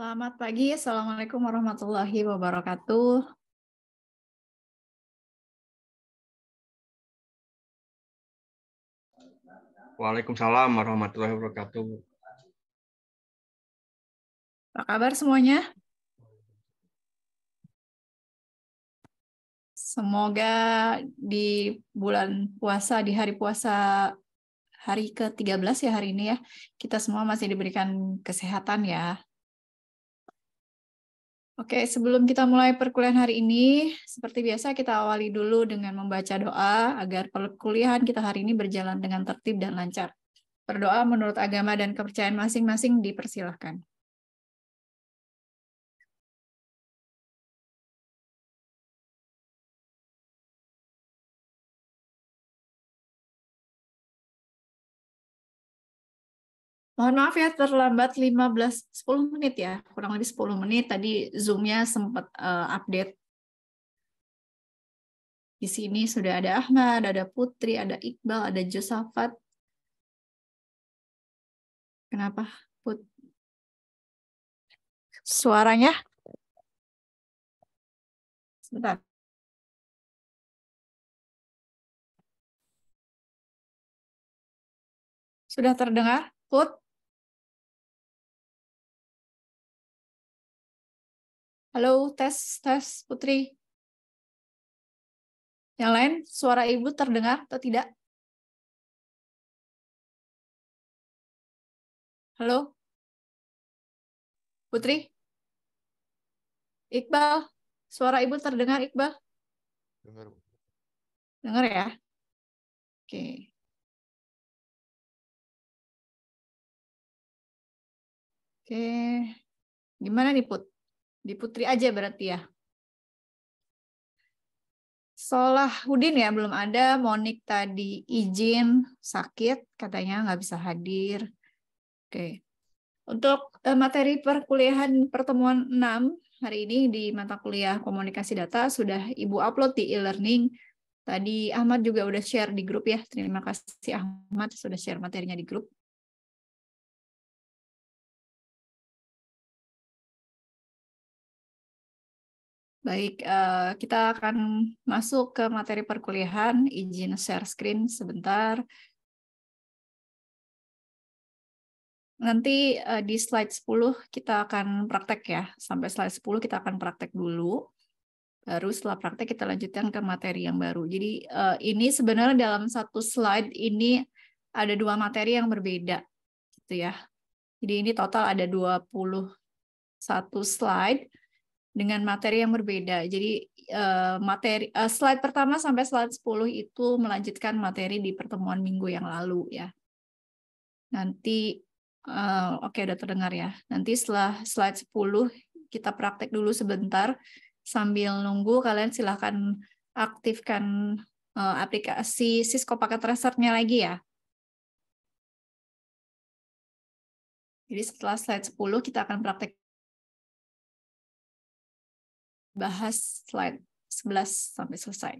Selamat pagi, Assalamualaikum warahmatullahi wabarakatuh. Waalaikumsalam warahmatullahi wabarakatuh. Apa kabar semuanya? Semoga di bulan puasa, di hari puasa hari ke-13 ya hari ini ya, kita semua masih diberikan kesehatan ya. Oke, sebelum kita mulai perkuliahan hari ini, seperti biasa kita awali dulu dengan membaca doa agar perkuliahan kita hari ini berjalan dengan tertib dan lancar. Berdoa menurut agama dan kepercayaan masing-masing dipersilahkan. Mohon maaf ya terlambat 15 10 menit ya, kurang lebih 10 menit tadi Zoom-nya sempat uh, eh, update. Di sini sudah ada Ahmad, ada Putri, ada Iqbal, ada Josafat. Kenapa? Put Suaranya? Sebentar. Sudah terdengar, Put? Halo, tes, tes, Putri. Yang lain, suara ibu terdengar atau tidak? Halo? Putri? Iqbal, suara ibu terdengar, Iqbal? Dengar, Dengar ya? Oke. Oke. Gimana nih, Put? Di Putri aja berarti ya. Solah Udin ya belum ada, Monik tadi izin sakit katanya nggak bisa hadir. Oke. Untuk eh, materi perkuliahan pertemuan 6 hari ini di mata kuliah komunikasi data sudah Ibu upload di e-learning. Tadi Ahmad juga udah share di grup ya. Terima kasih Ahmad sudah share materinya di grup. Baik, eh, kita akan masuk ke materi perkuliahan. Izin share screen sebentar. Nanti eh, di slide 10 kita akan praktek ya. Sampai slide 10 kita akan praktek dulu. Baru setelah praktek kita lanjutkan ke materi yang baru. Jadi eh, ini sebenarnya dalam satu slide ini ada dua materi yang berbeda. gitu ya. Jadi ini total ada 21 slide dengan materi yang berbeda. Jadi eh, materi eh, slide pertama sampai slide 10 itu melanjutkan materi di pertemuan minggu yang lalu ya. Nanti eh, oke okay, udah terdengar ya. Nanti setelah slide 10 kita praktek dulu sebentar sambil nunggu kalian silahkan aktifkan aplikasi Cisco Packet tracer nya lagi ya. Jadi setelah slide 10 kita akan praktek bahas slide 11 sampai selesai.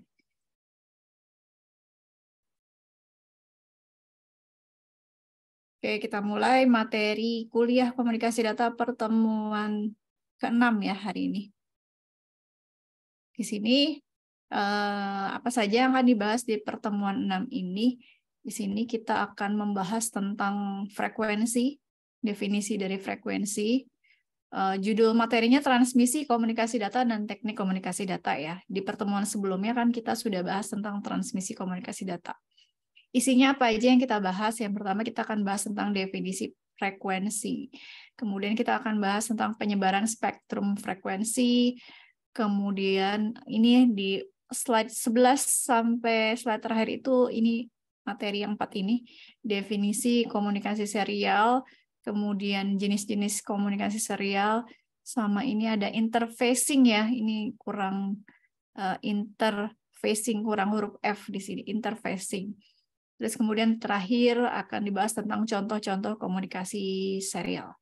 Oke, kita mulai materi kuliah komunikasi data pertemuan keenam ya hari ini. Di sini eh, apa saja yang akan dibahas di pertemuan 6 ini? Di sini kita akan membahas tentang frekuensi, definisi dari frekuensi, Eh, judul materinya transmisi komunikasi data dan teknik komunikasi data ya. Di pertemuan sebelumnya kan kita sudah bahas tentang transmisi komunikasi data. Isinya apa aja yang kita bahas? Yang pertama kita akan bahas tentang definisi frekuensi. Kemudian kita akan bahas tentang penyebaran spektrum frekuensi. Kemudian ini di slide 11 sampai slide terakhir itu ini materi yang empat ini, definisi komunikasi serial, kemudian jenis-jenis komunikasi serial, sama ini ada interfacing ya, ini kurang uh, interfacing, kurang huruf F di sini, interfacing. Terus kemudian terakhir akan dibahas tentang contoh-contoh komunikasi serial.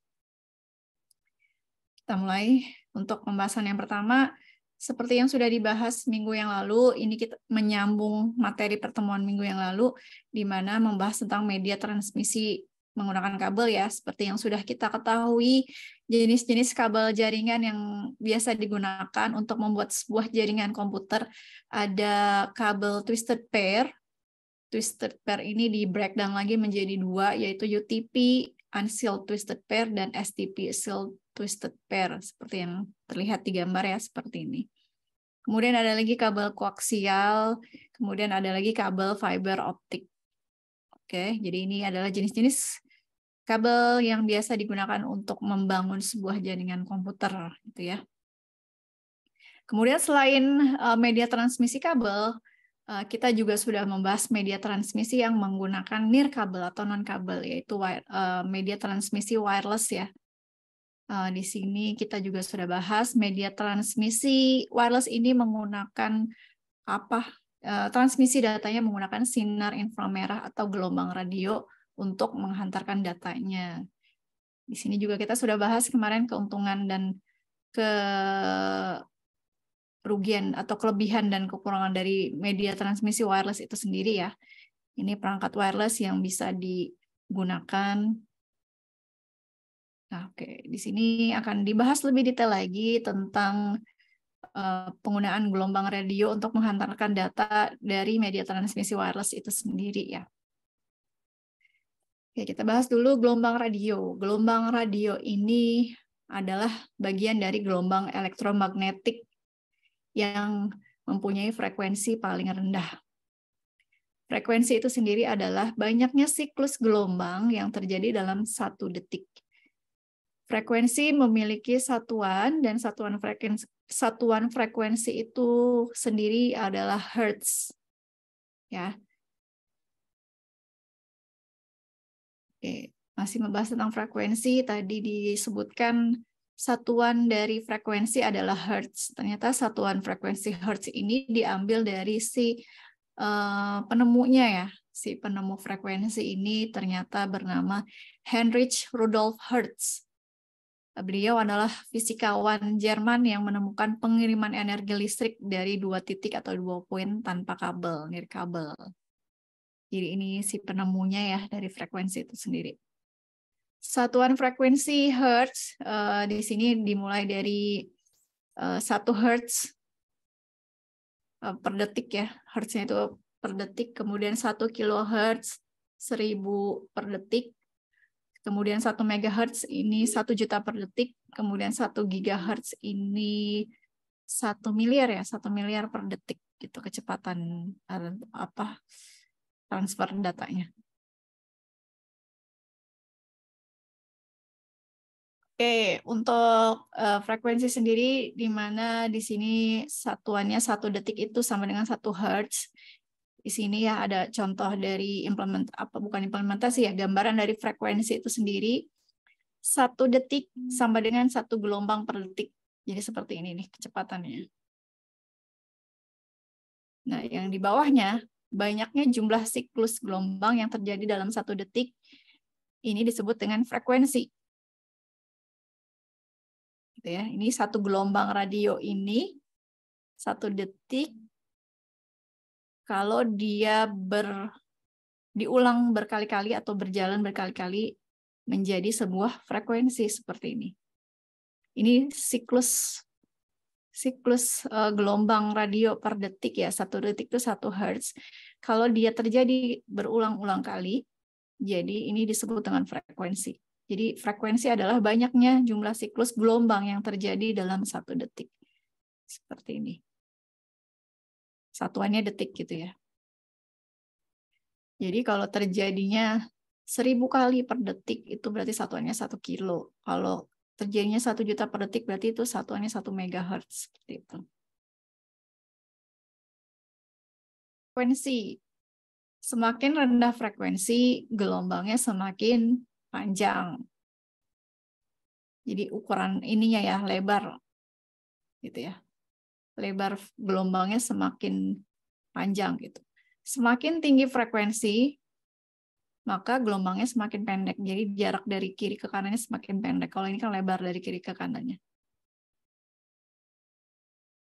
Kita mulai untuk pembahasan yang pertama. Seperti yang sudah dibahas minggu yang lalu, ini kita menyambung materi pertemuan minggu yang lalu, di mana membahas tentang media transmisi menggunakan kabel ya, seperti yang sudah kita ketahui, jenis-jenis kabel jaringan yang biasa digunakan untuk membuat sebuah jaringan komputer ada kabel twisted pair. Twisted pair ini di breakdown lagi menjadi dua, yaitu UTP, unsealed twisted pair, dan STP, sealed twisted pair, seperti yang terlihat di gambar ya, seperti ini. Kemudian ada lagi kabel koaksial, kemudian ada lagi kabel fiber optik. Oke, jadi ini adalah jenis-jenis kabel yang biasa digunakan untuk membangun sebuah jaringan komputer gitu ya. Kemudian selain eh, media transmisi kabel, eh, kita juga sudah membahas media transmisi yang menggunakan nirkabel atau non kabel yaitu eh, media transmisi wireless ya. Di sini kita juga sudah bahas media transmisi wireless ini menggunakan apa? Transmisi datanya menggunakan sinar inframerah atau gelombang radio untuk menghantarkan datanya. Di sini juga kita sudah bahas kemarin keuntungan dan kerugian atau kelebihan dan kekurangan dari media transmisi wireless itu sendiri ya. Ini perangkat wireless yang bisa digunakan. Nah, oke, di sini akan dibahas lebih detail lagi tentang eh, penggunaan gelombang radio untuk menghantarkan data dari media transmisi wireless itu sendiri ya. Oke, kita bahas dulu gelombang radio. Gelombang radio ini adalah bagian dari gelombang elektromagnetik yang mempunyai frekuensi paling rendah. Frekuensi itu sendiri adalah banyaknya siklus gelombang yang terjadi dalam satu detik. Frekuensi memiliki satuan dan satuan frekuensi, satuan frekuensi itu sendiri adalah hertz. Ya, Oke, masih membahas tentang frekuensi. Tadi disebutkan satuan dari frekuensi adalah hertz. Ternyata satuan frekuensi hertz ini diambil dari si uh, penemunya ya. Si penemu frekuensi ini ternyata bernama Heinrich Rudolf Hertz. Beliau adalah fisikawan Jerman yang menemukan pengiriman energi listrik dari dua titik atau dua poin tanpa kabel, nirkabel. kabel. Jadi ini si penemunya ya dari frekuensi itu sendiri. Satuan frekuensi hertz uh, di sini dimulai dari eh, satu uh, hertz uh, per detik ya. Hertznya itu per detik, kemudian satu kilohertz seribu per detik, kemudian satu megahertz ini satu juta per detik, kemudian satu gigahertz ini satu miliar ya, satu miliar per detik gitu kecepatan apa transfer datanya. Oke, untuk uh, frekuensi sendiri di mana di sini satuannya satu detik itu sama dengan satu hertz. Di sini ya ada contoh dari implement apa bukan implementasi ya gambaran dari frekuensi itu sendiri. Satu detik sama dengan satu gelombang per detik. Jadi seperti ini nih kecepatannya. Nah, yang di bawahnya banyaknya jumlah siklus gelombang yang terjadi dalam satu detik. Ini disebut dengan frekuensi. Gitu ya. Ini satu gelombang radio ini, satu detik, kalau dia ber, diulang berkali-kali atau berjalan berkali-kali menjadi sebuah frekuensi seperti ini. Ini siklus siklus uh, gelombang radio per detik ya satu detik itu satu hertz kalau dia terjadi berulang-ulang kali jadi ini disebut dengan frekuensi jadi frekuensi adalah banyaknya jumlah siklus gelombang yang terjadi dalam satu detik seperti ini satuannya detik gitu ya jadi kalau terjadinya seribu kali per detik itu berarti satuannya satu kilo. Kalau terjadinya satu juta per detik berarti itu satuannya satu megahertz seperti itu. Frekuensi semakin rendah frekuensi gelombangnya semakin panjang. Jadi ukuran ininya ya lebar, gitu ya. Lebar gelombangnya semakin panjang gitu. Semakin tinggi frekuensi maka gelombangnya semakin pendek. Jadi jarak dari kiri ke kanannya semakin pendek. Kalau ini kan lebar dari kiri ke kanannya.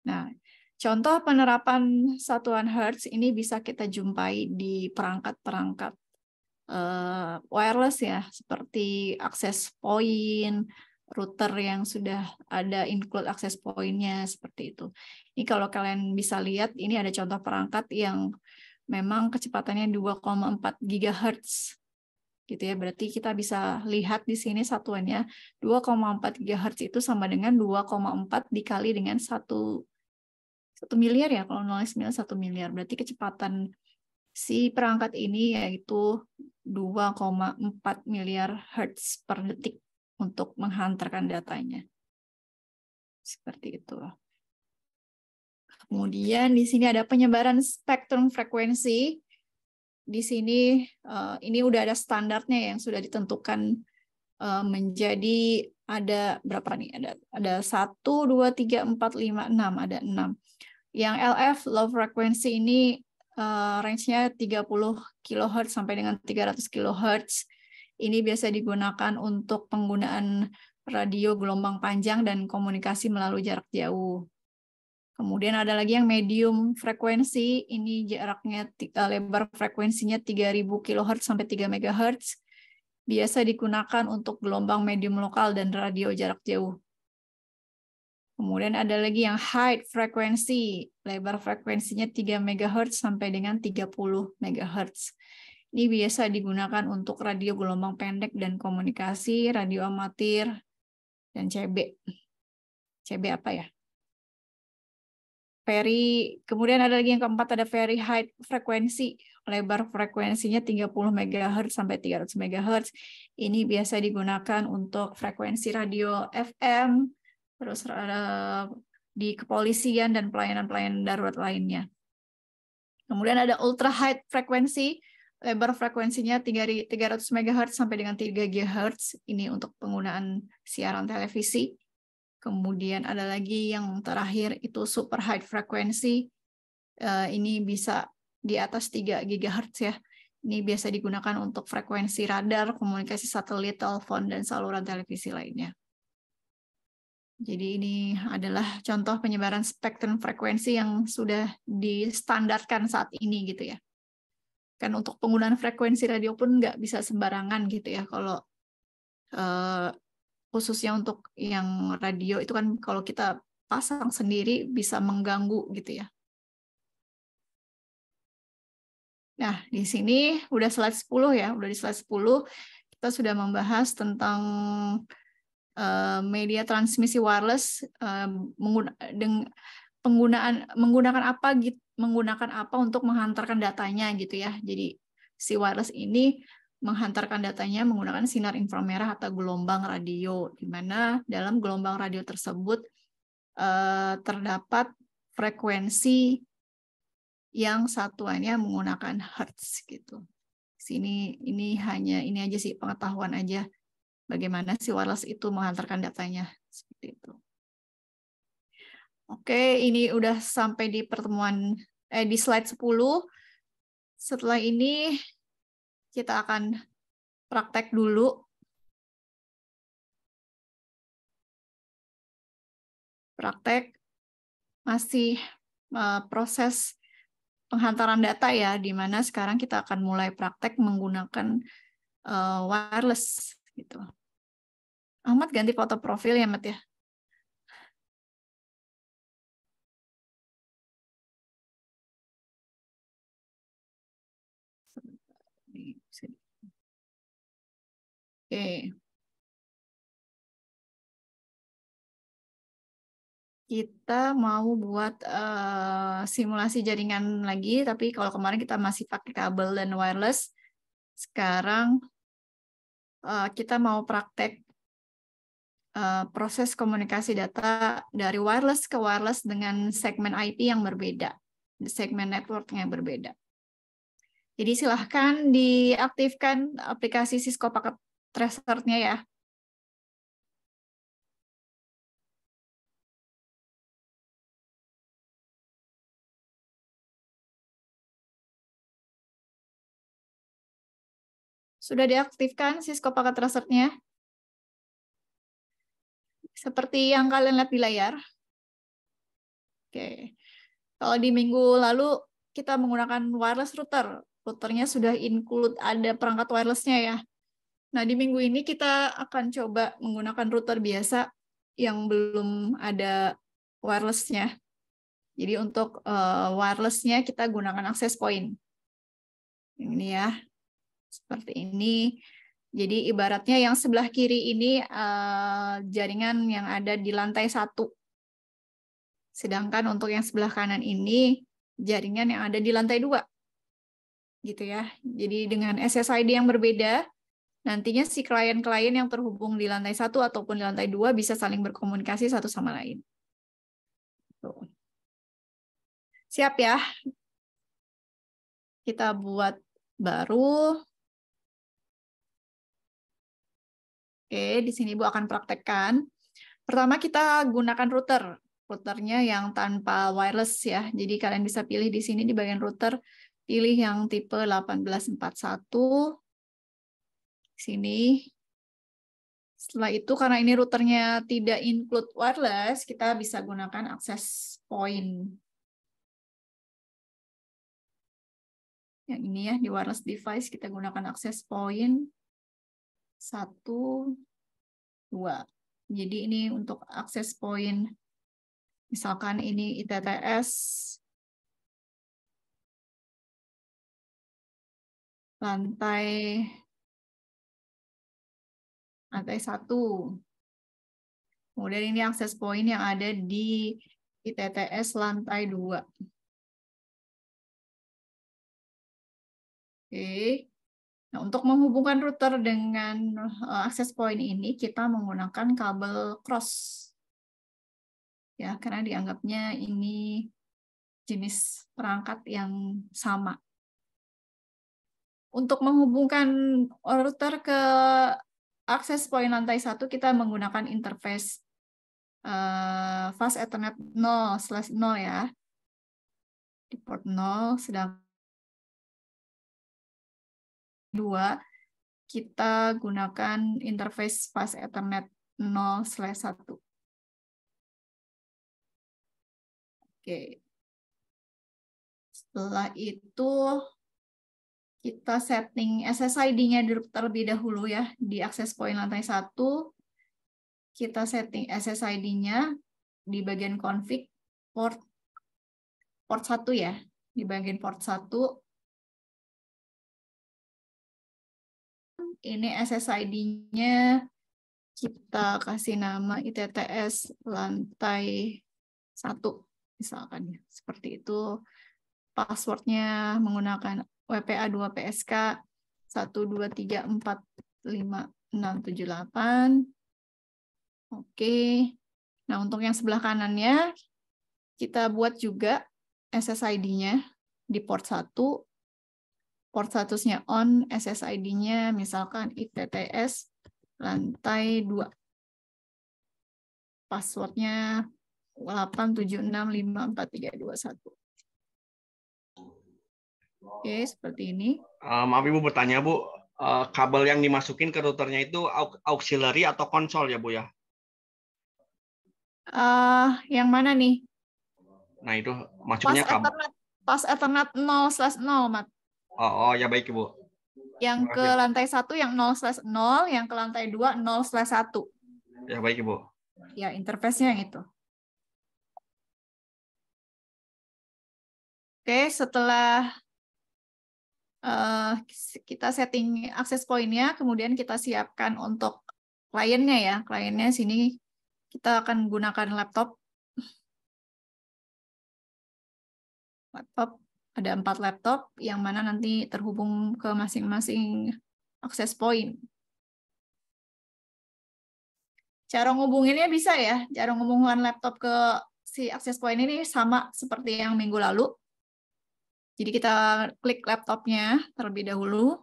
Nah, contoh penerapan satuan hertz ini bisa kita jumpai di perangkat-perangkat uh, wireless ya, seperti akses point, router yang sudah ada include akses pointnya seperti itu. Ini kalau kalian bisa lihat, ini ada contoh perangkat yang memang kecepatannya 2,4 GHz gitu ya. Berarti kita bisa lihat di sini satuannya 2,4 GHz itu sama dengan 2,4 dikali dengan 1 1 miliar ya kalau 0,9 1 miliar. Berarti kecepatan si perangkat ini yaitu 2,4 miliar hertz per detik untuk menghantarkan datanya. Seperti itu. Kemudian di sini ada penyebaran spektrum frekuensi. Di sini eh, ini udah ada standarnya yang sudah ditentukan eh, menjadi ada berapa nih? Ada ada 1 2 3 4 5 6, ada 6. Yang LF low frequency ini eh, range-nya 30 kHz sampai dengan 300 kHz. Ini biasa digunakan untuk penggunaan radio gelombang panjang dan komunikasi melalui jarak jauh. Kemudian ada lagi yang medium frekuensi, ini jaraknya eh, lebar frekuensinya 3000 kHz sampai 3 MHz. Biasa digunakan untuk gelombang medium lokal dan radio jarak jauh. Kemudian ada lagi yang high frekuensi, lebar frekuensinya 3 MHz sampai dengan 30 MHz. Ini biasa digunakan untuk radio gelombang pendek dan komunikasi, radio amatir, dan CB. CB apa ya? Very, kemudian ada lagi yang keempat ada very high frekuensi. Lebar frekuensinya 30 MHz sampai 300 MHz. Ini biasa digunakan untuk frekuensi radio FM, terus ada eh, di kepolisian dan pelayanan-pelayanan darurat lainnya. Kemudian ada ultra high frekuensi, lebar frekuensinya 300 MHz sampai dengan 3 GHz. Ini untuk penggunaan siaran televisi. Kemudian ada lagi yang terakhir itu super high frequency. Eh, ini bisa di atas 3 GHz ya. Ini biasa digunakan untuk frekuensi radar, komunikasi satelit, telepon, dan saluran televisi lainnya. Jadi ini adalah contoh penyebaran spektrum frekuensi yang sudah distandarkan saat ini gitu ya. Kan untuk penggunaan frekuensi radio pun nggak bisa sembarangan gitu ya. Kalau eh, khususnya untuk yang radio itu kan kalau kita pasang sendiri bisa mengganggu gitu ya. Nah, di sini udah slide 10 ya, udah di slide 10 kita sudah membahas tentang eh, media transmisi wireless eh, penggunaan menggunakan apa menggunakan apa untuk menghantarkan datanya gitu ya. Jadi si wireless ini menghantarkan datanya menggunakan sinar inframerah atau gelombang radio, di mana dalam gelombang radio tersebut eh, terdapat frekuensi yang satuannya menggunakan hertz gitu. Sini ini hanya ini aja sih pengetahuan aja bagaimana si wireless itu menghantarkan datanya seperti itu. Oke, ini udah sampai di pertemuan eh di slide 10. Setelah ini kita akan praktek dulu. Praktek masih uh, proses penghantaran data ya, di mana sekarang kita akan mulai praktek menggunakan uh, wireless gitu. Ahmad ganti foto profil ya, Mat ya. Kita mau buat uh, simulasi jaringan lagi, tapi kalau kemarin kita masih pakai kabel dan wireless, sekarang uh, kita mau praktek uh, proses komunikasi data dari wireless ke wireless dengan segmen IP yang berbeda, segmen network yang berbeda. Jadi silahkan diaktifkan aplikasi Cisco Packet threshold ya. Sudah diaktifkan Cisco Packet tracer nya Seperti yang kalian lihat di layar. Oke. Kalau di minggu lalu kita menggunakan wireless router. Routernya sudah include ada perangkat wirelessnya ya. Nah, di minggu ini kita akan coba menggunakan router biasa yang belum ada wireless-nya. Jadi untuk uh, wireless-nya kita gunakan access point. Ini ya, seperti ini. Jadi ibaratnya yang sebelah kiri ini uh, jaringan yang ada di lantai satu. Sedangkan untuk yang sebelah kanan ini jaringan yang ada di lantai dua. Gitu ya. Jadi dengan SSID yang berbeda, Nantinya si klien-klien yang terhubung di lantai satu ataupun di lantai dua bisa saling berkomunikasi satu sama lain. Tuh. Siap ya? Kita buat baru. Oke, di sini Ibu akan praktekkan. Pertama kita gunakan router. Routernya yang tanpa wireless ya. Jadi kalian bisa pilih di sini di bagian router, pilih yang tipe 1841 Sini. Setelah itu karena ini routernya tidak include wireless, kita bisa gunakan akses point. Yang ini ya, di wireless device kita gunakan akses point satu dua Jadi ini untuk akses point, misalkan ini ITTS, lantai lantai satu. Kemudian ini akses point yang ada di ITTS lantai dua. Oke. Nah, untuk menghubungkan router dengan eh, akses point ini, kita menggunakan kabel cross. Ya, karena dianggapnya ini jenis perangkat yang sama. Untuk menghubungkan router ke akses poin lantai satu kita menggunakan interface uh, fast ethernet 0 slash 0 ya. Di port 0, sedang 2, kita gunakan interface fast ethernet 0 slash 1. Oke. Setelah itu, kita setting SSID-nya terlebih dahulu ya di akses point lantai satu Kita setting SSID-nya di bagian config port port 1 ya, di bagian port satu Ini SSID-nya kita kasih nama ITTS lantai satu misalkan ya. Seperti itu passwordnya menggunakan WPA 2 PSK 1, 2, 3, 4, 5, 6, 7, 8. Oke. Nah, untuk yang sebelah kanannya, kita buat juga SSID-nya di port 1. Port statusnya on, SSID-nya misalkan ITTS lantai 2. Passwordnya 876543221. Oke, okay, seperti ini. Uh, maaf Ibu bertanya, Bu. Uh, kabel yang dimasukin ke routernya itu auxiliary atau konsol ya, Bu ya? Uh, yang mana nih? Nah, itu masuknya pas kabel. Ethernet, pas Ethernet 0 slash 0, Mat. Oh, oh, ya baik, Ibu. Yang Maaf, ke ya. lantai 1 yang 0 slash 0, yang ke lantai 2 0 slash 1. Ya baik, Ibu. Ya, interface-nya yang itu. Oke, setelah uh, kita setting akses pointnya, kemudian kita siapkan untuk kliennya ya. Kliennya sini kita akan gunakan laptop. Laptop ada empat laptop yang mana nanti terhubung ke masing-masing akses point. Cara ngubunginnya bisa ya, cara ngubungkan laptop ke si akses point ini sama seperti yang minggu lalu. Jadi kita klik laptopnya terlebih dahulu.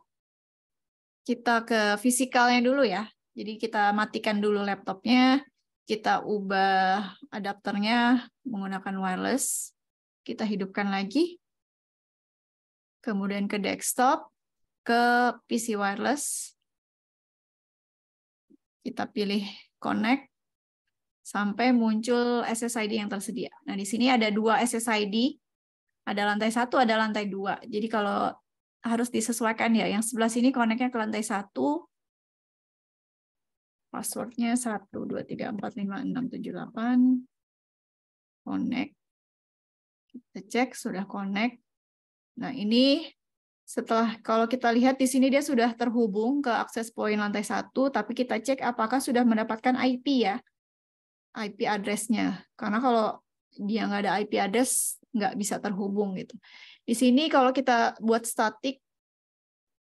Kita ke fisikalnya dulu ya. Jadi kita matikan dulu laptopnya, kita ubah adapternya menggunakan wireless. Kita hidupkan lagi. Kemudian ke desktop, ke PC wireless. Kita pilih connect sampai muncul SSID yang tersedia. Nah, di sini ada dua SSID ada lantai satu, ada lantai dua. Jadi kalau harus disesuaikan ya. Yang sebelah sini koneknya ke lantai satu. Passwordnya 1, 2, 3, 4, 5, 6, 7, 8. Connect. Kita cek, sudah connect. Nah ini setelah kalau kita lihat di sini dia sudah terhubung ke akses point lantai satu, tapi kita cek apakah sudah mendapatkan IP ya, IP addressnya. Karena kalau dia nggak ada IP address, nggak bisa terhubung gitu. Di sini kalau kita buat statik,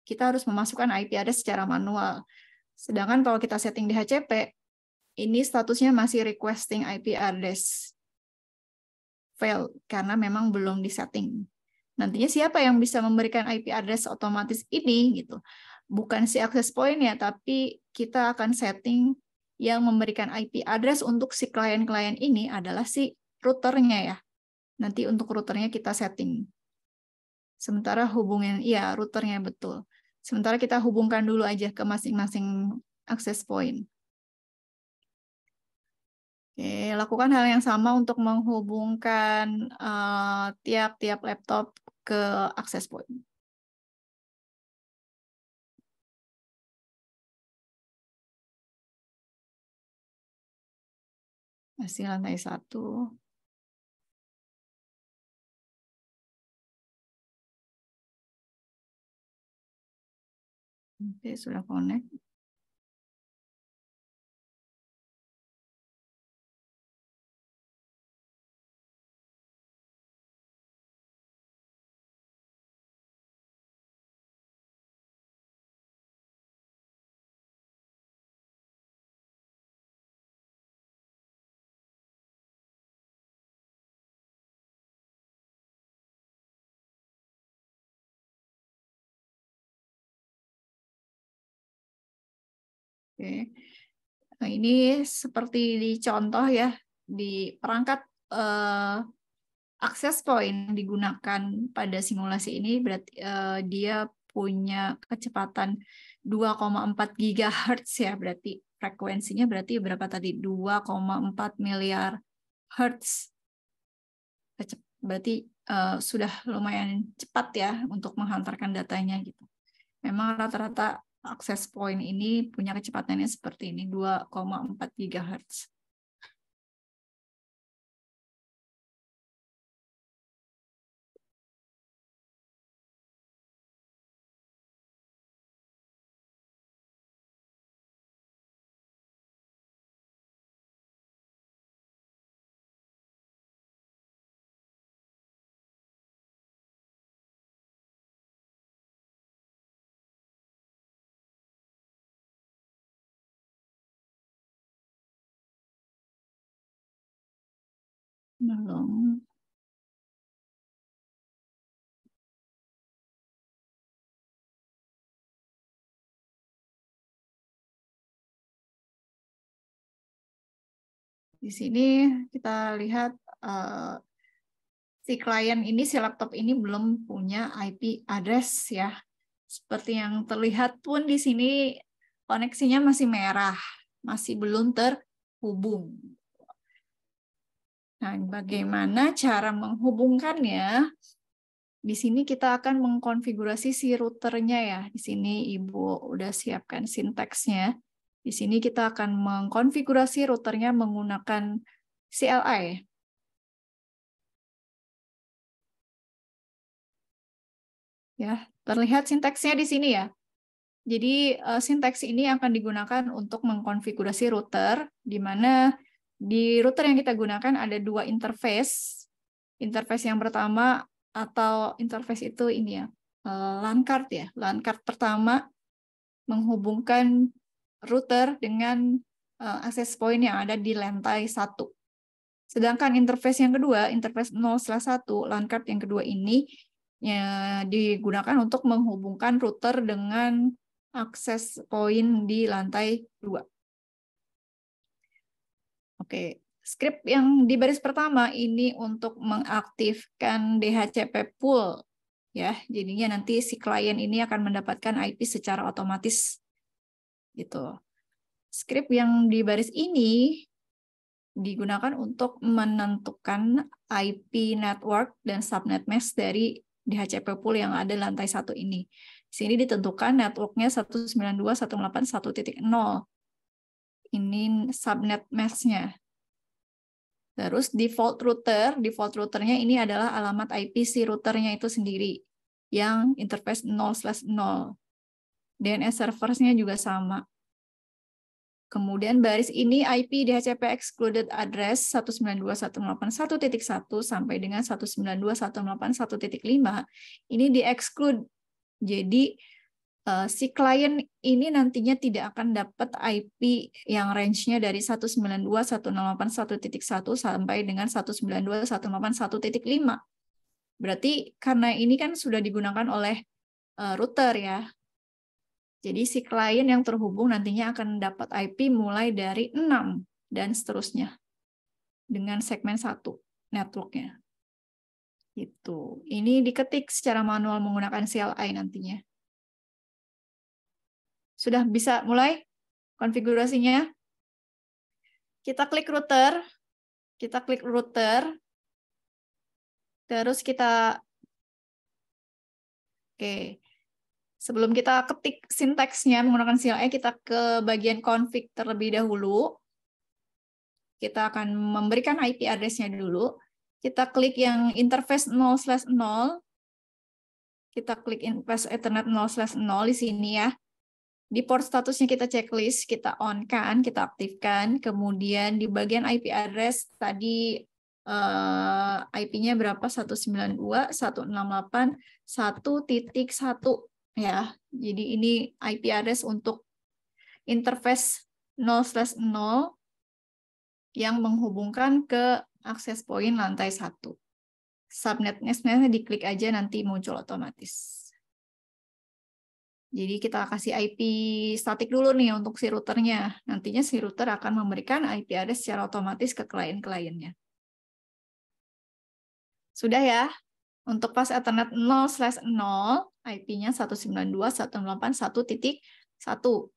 kita harus memasukkan IP address secara manual. Sedangkan kalau kita setting di HCP, ini statusnya masih requesting IP address fail karena memang belum disetting. Nantinya siapa yang bisa memberikan IP address otomatis ini gitu. Bukan si access point ya, tapi kita akan setting yang memberikan IP address untuk si klien-klien ini adalah si routernya ya. Nanti untuk routernya kita setting. Sementara hubungan, iya routernya betul. Sementara kita hubungkan dulu aja ke masing-masing access point. Oke, lakukan hal yang sama untuk menghubungkan eh, tiap-tiap uh, laptop ke access point. Masih lantai satu. Okay, so Oke. Nah, ini seperti di contoh ya di perangkat uh, akses point digunakan pada simulasi ini berarti uh, dia punya kecepatan 2,4 GHz ya berarti frekuensinya berarti berapa tadi 2,4 miliar hertz berarti uh, sudah lumayan cepat ya untuk menghantarkan datanya gitu memang rata-rata akses point ini punya kecepatannya seperti ini 2,4 GHz. Belum. Di sini kita lihat uh, si klien ini, si laptop ini belum punya IP address ya. Seperti yang terlihat pun di sini koneksinya masih merah, masih belum terhubung. Nah, bagaimana cara menghubungkannya? Di sini kita akan mengkonfigurasi si routernya ya. Di sini Ibu udah siapkan sinteksnya. Di sini kita akan mengkonfigurasi routernya menggunakan CLI. Ya, terlihat sinteksnya di sini ya. Jadi eh, sinteks ini akan digunakan untuk mengkonfigurasi router di mana di router yang kita gunakan ada dua interface. Interface yang pertama atau interface itu ini ya, eh, LAN card ya. LAN card pertama menghubungkan router dengan eh, akses point yang ada di lantai satu. Sedangkan interface yang kedua, interface 0/1 LAN card yang kedua ini ya, digunakan untuk menghubungkan router dengan akses poin di lantai dua. Oke, script yang di baris pertama ini untuk mengaktifkan DHCP pool ya. Jadinya nanti si klien ini akan mendapatkan IP secara otomatis gitu. Script yang di baris ini digunakan untuk menentukan IP network dan subnet mesh dari DHCP pool yang ada di lantai satu ini. Di sini ditentukan networknya 192.181.0 ini subnet mesh-nya. Terus default router, default routernya ini adalah alamat IPC routernya itu sendiri yang interface 0/0. DNS serversnya juga sama. Kemudian baris ini IP DHCP excluded address 192.181.1 sampai dengan 192.181.5 ini di exclude. Jadi Eh, si klien ini nantinya tidak akan dapat IP yang range-nya dari 192.168.1.1 sampai dengan 192.168.1.5. Berarti karena ini kan sudah digunakan oleh eh, router ya. Jadi si klien yang terhubung nantinya akan dapat IP mulai dari 6 dan seterusnya dengan segmen 1 networknya. Itu. Ini diketik secara manual menggunakan CLI nantinya. Sudah bisa mulai konfigurasinya? Kita klik router, kita klik router, terus kita, oke, sebelum kita ketik sinteksnya menggunakan CLI, e, kita ke bagian config terlebih dahulu. Kita akan memberikan IP addressnya dulu. Kita klik yang interface 0 0, kita klik interface Ethernet 0 0 di sini ya di port statusnya kita checklist, kita on kan, kita aktifkan. Kemudian di bagian IP address tadi eh, IP-nya berapa? 192.168.1.1 ya. Jadi ini IP address untuk interface 0/0 yang menghubungkan ke akses point lantai 1. Subnetnya sebenarnya diklik aja nanti muncul otomatis. Jadi kita kasih IP statik dulu nih untuk si routernya. Nantinya si router akan memberikan IP address secara otomatis ke klien-kliennya. Sudah ya. Untuk pas Ethernet 0/0, IP-nya 192.168.1.1.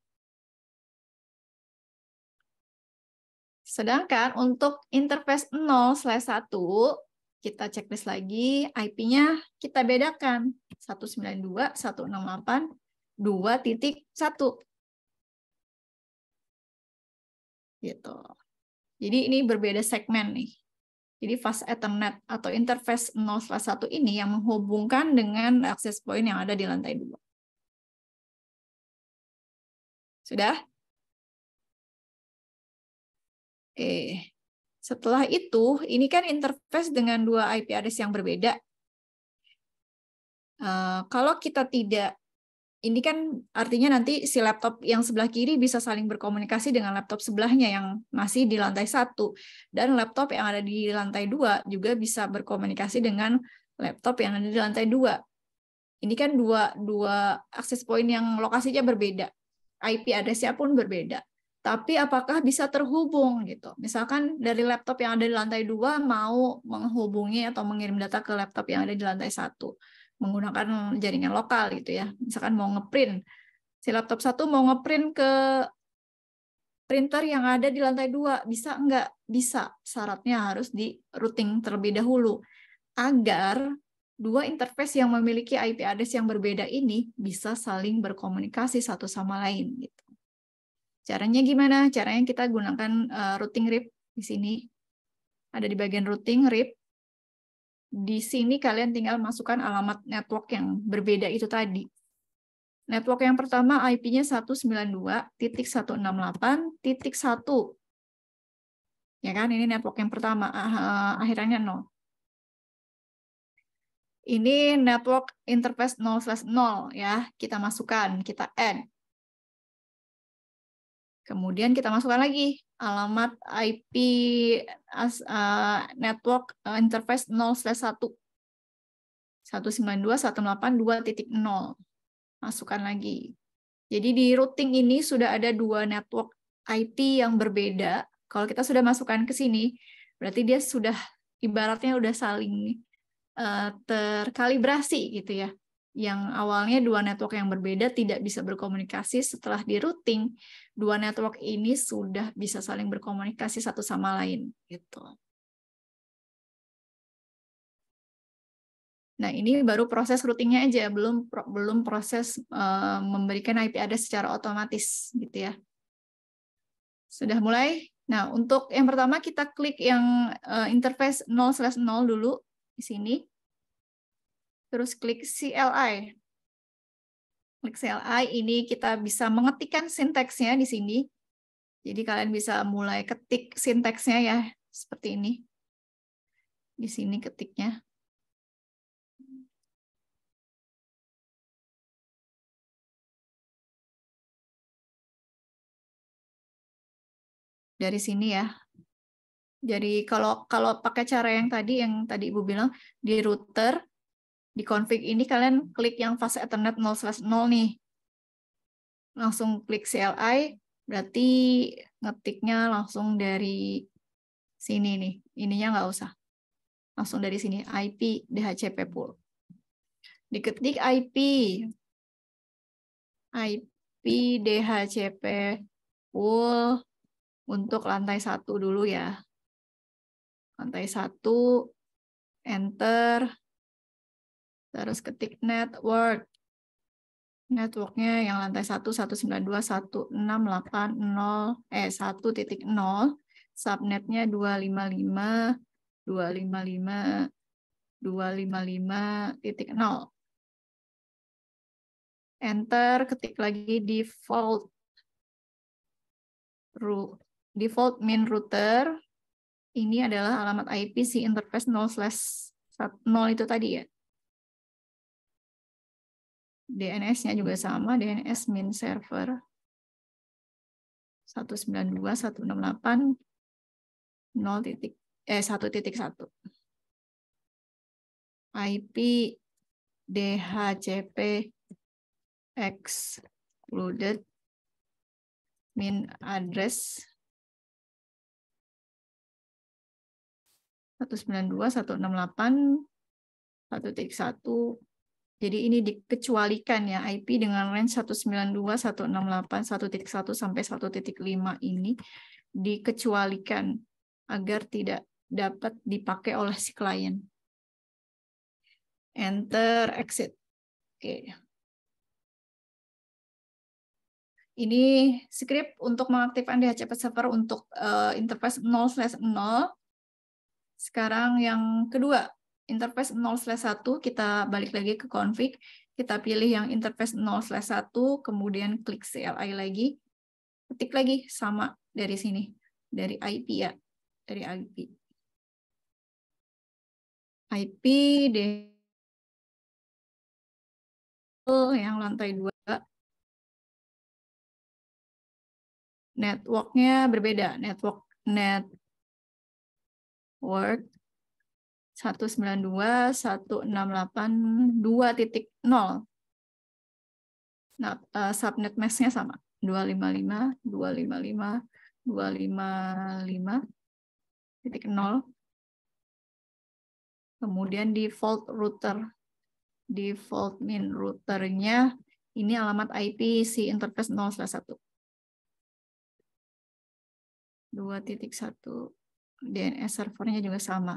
Sedangkan untuk interface 0/1 kita checklist lagi IP-nya kita bedakan 192, 168, 2.1. Gitu. Jadi ini berbeda segmen nih. Jadi fast Ethernet atau interface 0/1 ini yang menghubungkan dengan akses point yang ada di lantai 2. Sudah? Oke. Setelah itu, ini kan interface dengan dua IP address yang berbeda. Uh, kalau kita tidak ini kan artinya nanti si laptop yang sebelah kiri bisa saling berkomunikasi dengan laptop sebelahnya yang masih di lantai satu dan laptop yang ada di lantai dua juga bisa berkomunikasi dengan laptop yang ada di lantai dua. Ini kan dua dua akses point yang lokasinya berbeda, IP addressnya pun berbeda. Tapi apakah bisa terhubung gitu? Misalkan dari laptop yang ada di lantai dua mau menghubungi atau mengirim data ke laptop yang ada di lantai satu menggunakan jaringan lokal gitu ya. Hmm. Misalkan mau ngeprint, si laptop satu mau ngeprint ke printer yang ada di lantai dua, bisa nggak? Bisa. Syaratnya harus di routing terlebih dahulu agar dua interface yang memiliki IP address yang berbeda ini bisa saling berkomunikasi satu sama lain gitu. Caranya gimana? Caranya kita gunakan uh, routing RIP di sini. Ada di bagian routing RIP. Di sini kalian tinggal masukkan alamat network yang berbeda itu tadi. Network yang pertama IP-nya 192.168.1 ya kan ini network yang pertama ah, eh, akhirannya akhirnya 0 ini network interface 0 slash 0 ya kita masukkan kita add kemudian kita masukkan lagi alamat IP as, uh, network uh, interface 0/1 192.182.0. Masukkan lagi. Jadi di routing ini sudah ada dua network IP yang berbeda. Kalau kita sudah masukkan ke sini, berarti dia sudah ibaratnya sudah saling uh, terkalibrasi gitu ya yang awalnya dua network yang berbeda tidak bisa berkomunikasi setelah di routing dua network ini sudah bisa saling berkomunikasi satu sama lain gitu. Nah ini baru proses routingnya aja belum belum proses eh, memberikan IP address secara otomatis gitu ya. Sudah mulai. Nah untuk yang pertama kita klik yang eh, interface 0/0 dulu di sini terus klik CLI. Klik CLI ini kita bisa mengetikkan sintaksnya di sini. Jadi kalian bisa mulai ketik sintaksnya ya, seperti ini. Di sini ketiknya. Dari sini ya. Jadi kalau kalau pakai cara yang tadi yang tadi Ibu bilang di router di config ini kalian klik yang fase Ethernet 0 slash 0 nih. Langsung klik CLI, berarti ngetiknya langsung dari sini nih. Ininya nggak usah. Langsung dari sini, IP DHCP pool. Diketik IP, IP DHCP pool untuk lantai satu dulu ya. Lantai satu, enter, terus ketik network networknya yang lantai 1 192, 192.1680 eh 1.0 subnetnya 255 255 255.0 enter ketik lagi default root default main router ini adalah alamat IP si interface 0/0 slash itu tadi ya DNS-nya juga sama, DNS min server 192.168 0 titik eh IP DHCP excluded min address satu titik satu jadi ini dikecualikan ya IP dengan range 192.168.1.1 sampai 1.5 ini dikecualikan agar tidak dapat dipakai oleh si klien. Enter exit. Oke. Ini script untuk mengaktifkan DHCP server untuk uh, interface 0/0. Sekarang yang kedua, interface 0/1 kita balik lagi ke config, kita pilih yang interface 0/1 kemudian klik CLI lagi. Ketik lagi sama dari sini, dari IP ya, dari IP. IP D oh, yang lantai 2. Networknya berbeda, network network 192.168.2.0. Nah, uh, subnet mesh-nya sama. 255, 255, 255, titik 0. Kemudian default router. Default min routernya ini alamat IP si interface 0 0.1. 2.1. DNS servernya juga sama.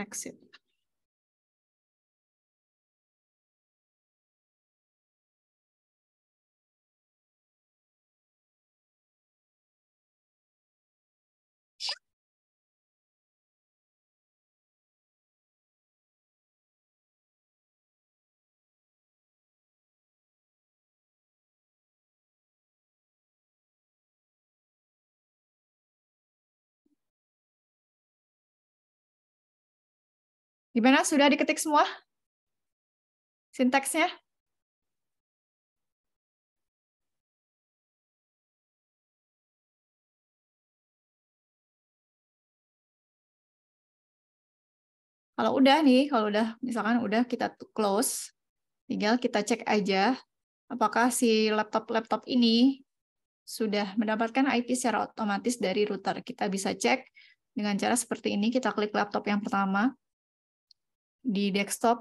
accept Gimana? Sudah diketik semua? sintaksnya? Kalau udah nih, kalau udah misalkan udah kita close, tinggal kita cek aja apakah si laptop-laptop ini sudah mendapatkan IP secara otomatis dari router. Kita bisa cek dengan cara seperti ini, kita klik laptop yang pertama, di desktop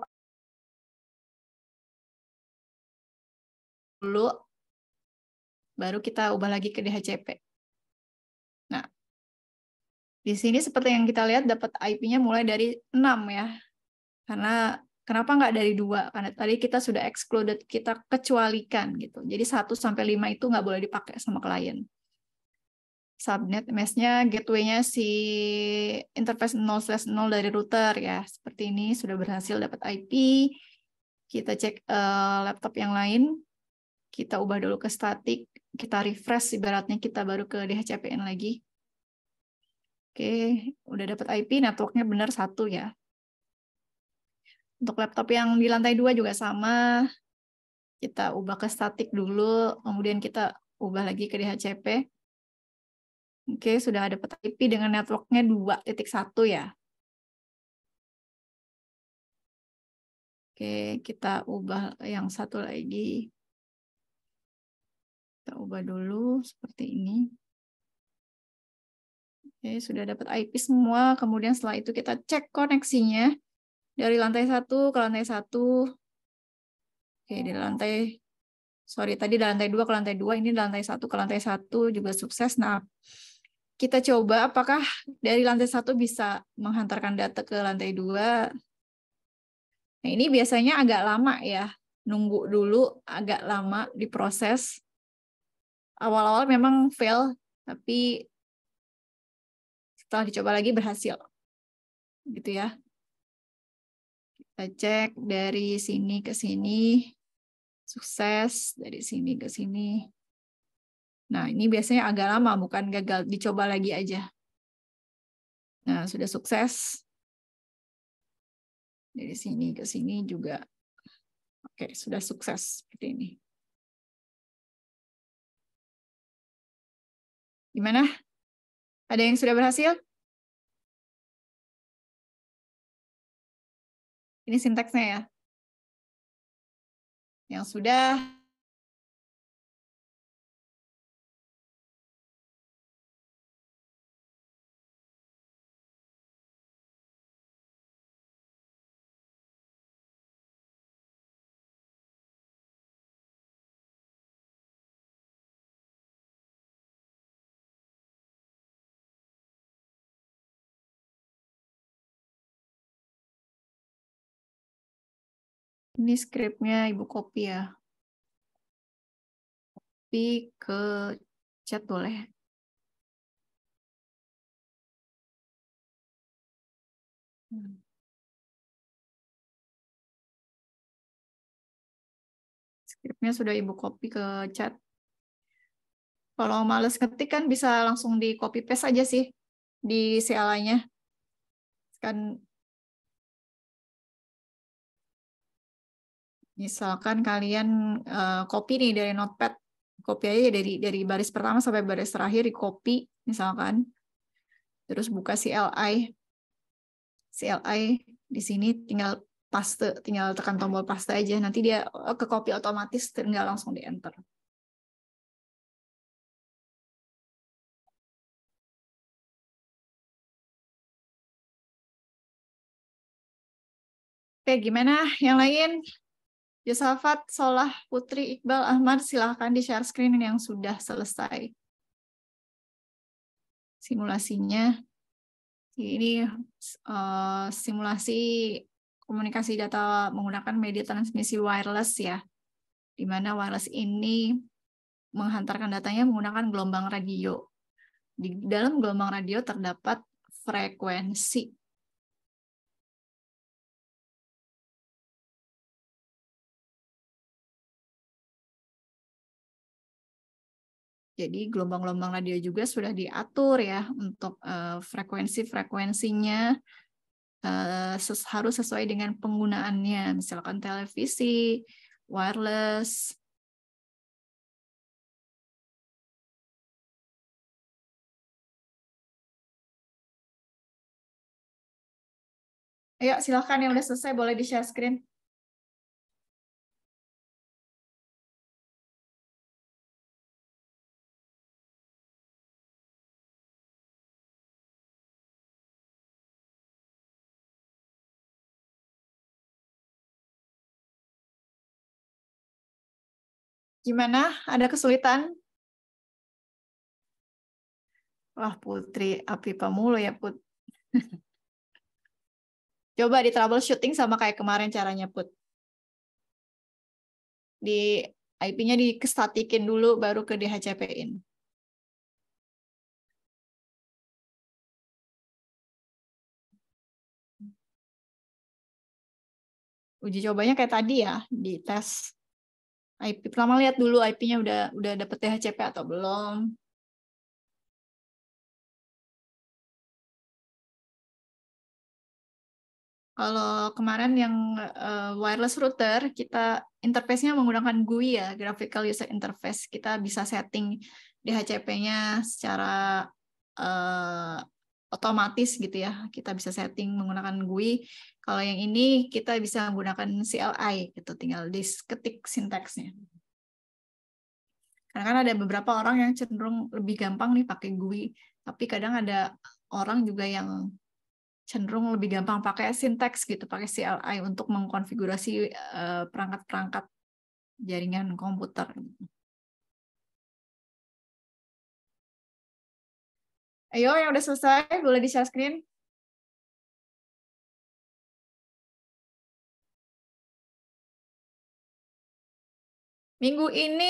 dulu baru kita ubah lagi ke DHCP. Nah, di sini seperti yang kita lihat dapat IP-nya mulai dari 6 ya. Karena kenapa nggak dari dua? Karena tadi kita sudah excluded, kita kecualikan gitu. Jadi 1 sampai 5 itu nggak boleh dipakai sama klien subnet mesh nya gateway-nya si interface 0/0 dari router ya. Seperti ini sudah berhasil dapat IP. Kita cek uh, laptop yang lain. Kita ubah dulu ke static, kita refresh ibaratnya kita baru ke DHCPN lagi. Oke, udah dapat IP, network-nya benar satu ya. Untuk laptop yang di lantai dua juga sama. Kita ubah ke static dulu, kemudian kita ubah lagi ke DHCP Oke, sudah ada peta IP dengan networknya 2.1 ya. Oke, kita ubah yang satu lagi. Kita ubah dulu seperti ini. Oke, sudah dapat IP semua. Kemudian setelah itu kita cek koneksinya dari lantai satu ke lantai satu. Oke, di lantai sorry tadi di lantai dua ke lantai dua ini di lantai satu ke lantai satu juga sukses. Nah, kita coba apakah dari lantai satu bisa menghantarkan data ke lantai dua. Nah ini biasanya agak lama ya, nunggu dulu agak lama diproses. Awal-awal memang fail, tapi setelah dicoba lagi berhasil. Gitu ya. Kita cek dari sini ke sini, sukses dari sini ke sini. Nah, ini biasanya agak lama, bukan gagal. Dicoba lagi aja. Nah, sudah sukses. Dari sini ke sini juga. Oke, sudah sukses seperti ini. Gimana? Ada yang sudah berhasil? Ini sintaksnya ya. Yang sudah Ini skripnya Ibu copy ya. Copy ke chat boleh. Scriptnya hmm. Skripnya sudah Ibu copy ke chat. Kalau males ketik kan bisa langsung di copy paste aja sih di CLA-nya. Kan Misalkan kalian uh, eh, copy nih dari notepad, copy aja ya, dari dari baris pertama sampai baris terakhir di copy misalkan. Terus buka CLI. CLI di sini tinggal paste, tinggal tekan tombol paste aja. Nanti dia eh, ke copy otomatis, tinggal langsung di enter. Oke, gimana yang lain? Yosafat, ya, Solah, Putri, Iqbal, Ahmad, silahkan di-share screen yang sudah selesai. Simulasinya. Ini uh, simulasi komunikasi data menggunakan media transmisi wireless ya, di mana wireless ini menghantarkan datanya menggunakan gelombang radio. Di dalam gelombang radio terdapat frekuensi Jadi gelombang-gelombang radio juga sudah diatur ya untuk eh, frekuensi-frekuensinya eh, harus sesuai dengan penggunaannya. Misalkan televisi, wireless, Ayo, silahkan yang udah selesai boleh di-share screen. Gimana? Ada kesulitan? Wah, Putri api mulu ya, Put. Coba di troubleshooting sama kayak kemarin caranya, Put. Di IP-nya dikestatikin dulu, baru ke DHCP-in. Uji cobanya kayak tadi ya, di tes IP pertama lihat dulu IP-nya udah udah dapet DHCP atau belum. Kalau kemarin yang uh, wireless router, kita interface-nya menggunakan GUI ya, graphical user interface. Kita bisa setting DHCP-nya secara uh, otomatis gitu ya. Kita bisa setting menggunakan GUI. Kalau yang ini kita bisa menggunakan CLI gitu, tinggal diketik sintaksnya. Karena kan ada beberapa orang yang cenderung lebih gampang nih pakai GUI, tapi kadang ada orang juga yang cenderung lebih gampang pakai sintaks gitu, pakai CLI untuk mengkonfigurasi eh, perangkat-perangkat jaringan komputer. Gitu. Ayo yang udah selesai boleh di share screen. Minggu ini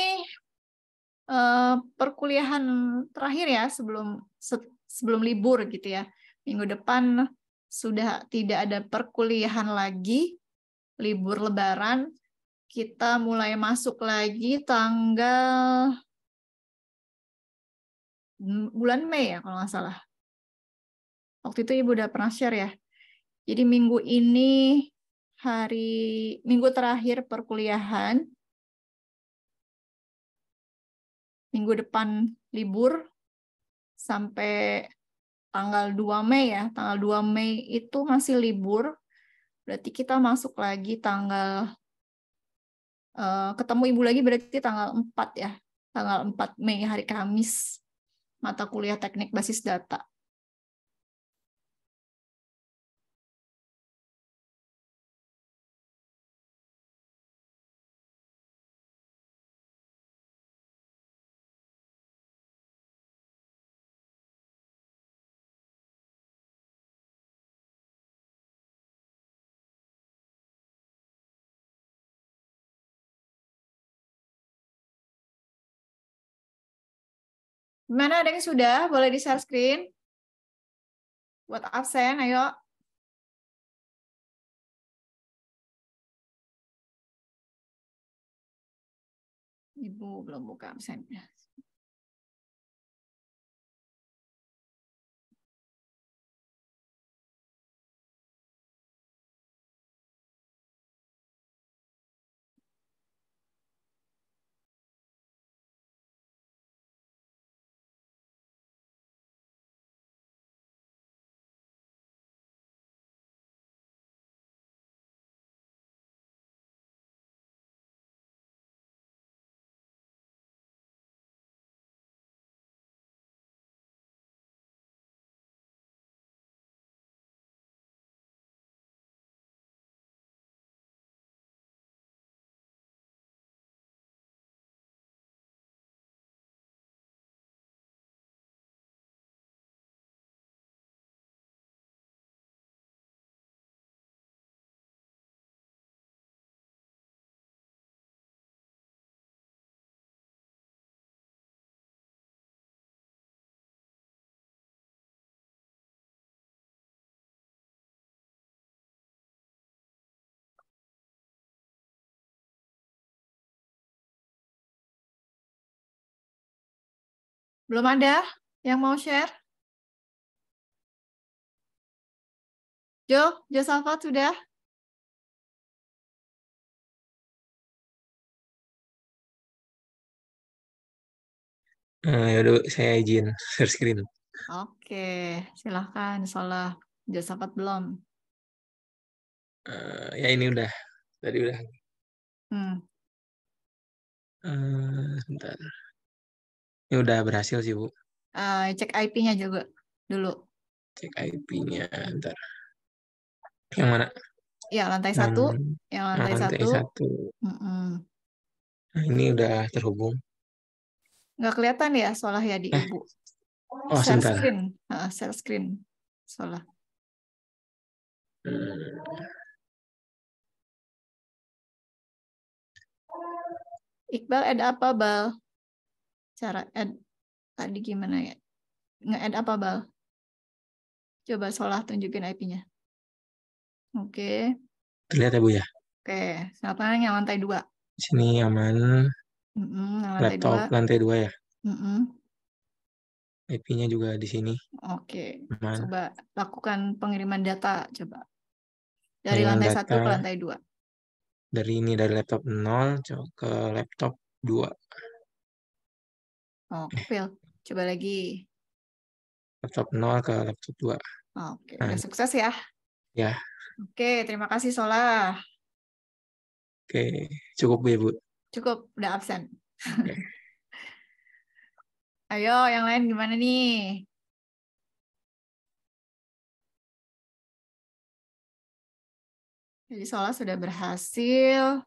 eh, perkuliahan terakhir ya sebelum sebelum libur gitu ya. Minggu depan sudah tidak ada perkuliahan lagi, libur lebaran. Kita mulai masuk lagi tanggal bulan Mei ya kalau nggak salah. Waktu itu Ibu udah pernah share ya. Jadi minggu ini hari minggu terakhir perkuliahan. Minggu depan libur sampai tanggal 2 Mei ya. Tanggal 2 Mei itu masih libur. Berarti kita masuk lagi tanggal eh, ketemu ibu lagi berarti tanggal 4 ya. Tanggal 4 Mei hari Kamis mata kuliah teknik basis data. Mana ada yang sudah? Boleh di-share screen? Buat absen, ayo. Ibu belum buka absennya. Belum ada yang mau share? Jo, Jo Salvat sudah? Uh, eh, yaudah, saya izin share screen. Oke, silahkan. Salah, Jo Salvat belum. Uh, ya ini udah, tadi udah. Hmm. Uh, sebentar. Ini udah berhasil sih, Bu. Uh, cek IP-nya juga dulu. Cek IP-nya ntar. Yang mana? Ya, lantai satu. Yang ah, lantai, lantai satu. satu. Mm -mm. ini udah terhubung. Nggak kelihatan ya soalnya ya di eh. ibu. Oh, share sebentar. screen. Uh, share screen. Soalnya. Hmm. Iqbal ada apa, Bal? cara add tadi gimana ya? Nge-add apa, Bal? Coba Solah tunjukin IP-nya. Oke. Okay. Terlihat ya, Bu ya? Oke, okay. sekarang yang lantai dua. Di sini aman. Mm -mm, lantai Laptop dua. lantai dua ya? Mm -mm. IP-nya juga di sini. Oke, okay. coba lakukan pengiriman data, coba. Dari pengiriman lantai data. satu ke lantai dua. Dari ini, dari laptop 0 ke laptop 2. Oke, oh, okay, Coba lagi. Laptop 0 ke laptop 2. Oke, okay. Nah. udah sukses ya. Ya. Oke, terima kasih Sola. Oke, cukup Bu ya, Bu. Cukup, udah absen. Okay. Ayo, yang lain gimana nih? Jadi Sola sudah berhasil.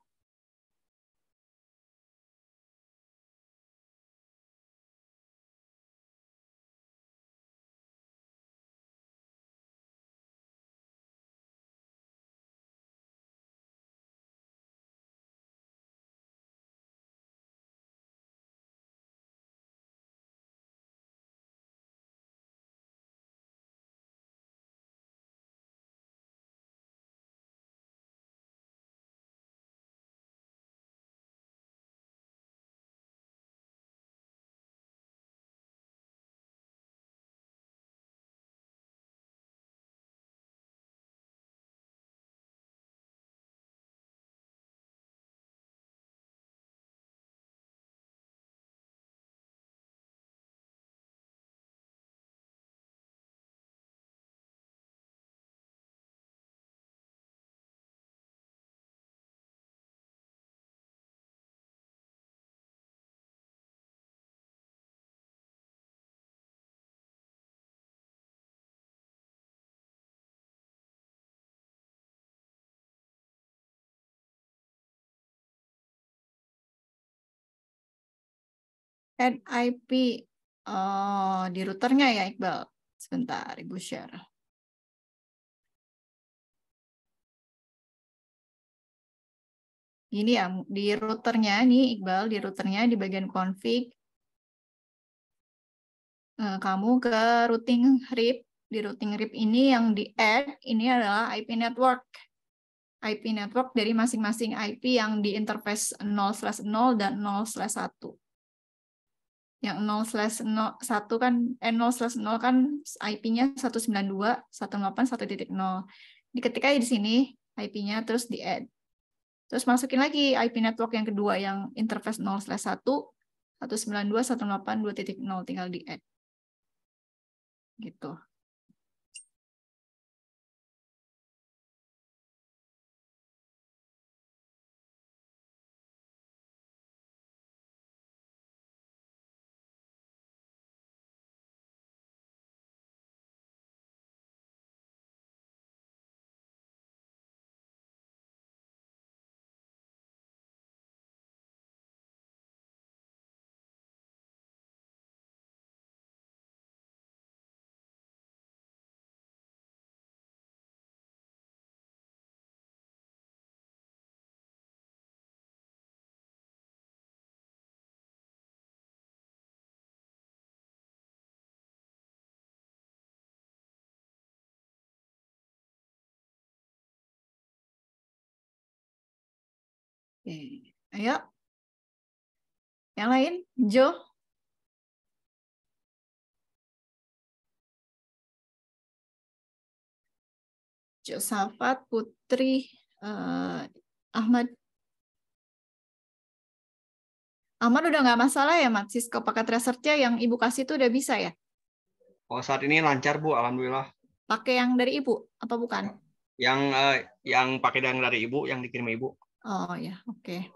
Kan IP oh, di routernya ya Iqbal. Sebentar, Ibu share. Ini ya, di routernya nih Iqbal, di routernya di bagian config. Eh, kamu ke routing RIP. Di routing RIP ini yang di-add, ini adalah IP network. IP network dari masing-masing IP yang di interface 0/0 dan 0/1. Yang 0 slash 0, 1 kan, eh 0 slash 0 kan IP-nya 192.18.1.0. Diketik Di di sini IP-nya terus di add. Terus masukin lagi IP network yang kedua yang interface 0 slash 1, 192.18.2.0 tinggal di add. Gitu. Oke, ayo. Yang lain, Jo. Jo Safat Putri, uh, Ahmad. Ahmad udah nggak masalah ya, Mat? Sisko paket researchnya yang Ibu kasih itu udah bisa ya? Oh, saat ini lancar, Bu. Alhamdulillah. Pakai yang dari Ibu, apa bukan? Yang uh, yang pakai yang dari Ibu, yang dikirim Ibu. Oh ya, oke. Okay.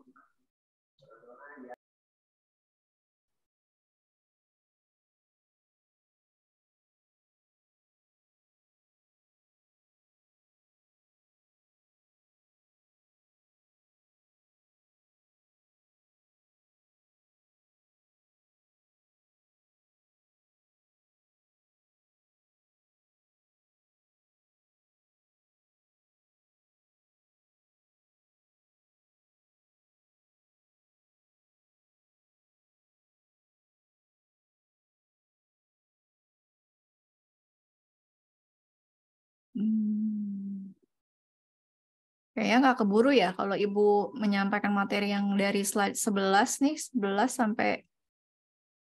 Hmm. Kayaknya nggak keburu ya kalau Ibu menyampaikan materi yang dari slide 11 nih, 11 sampai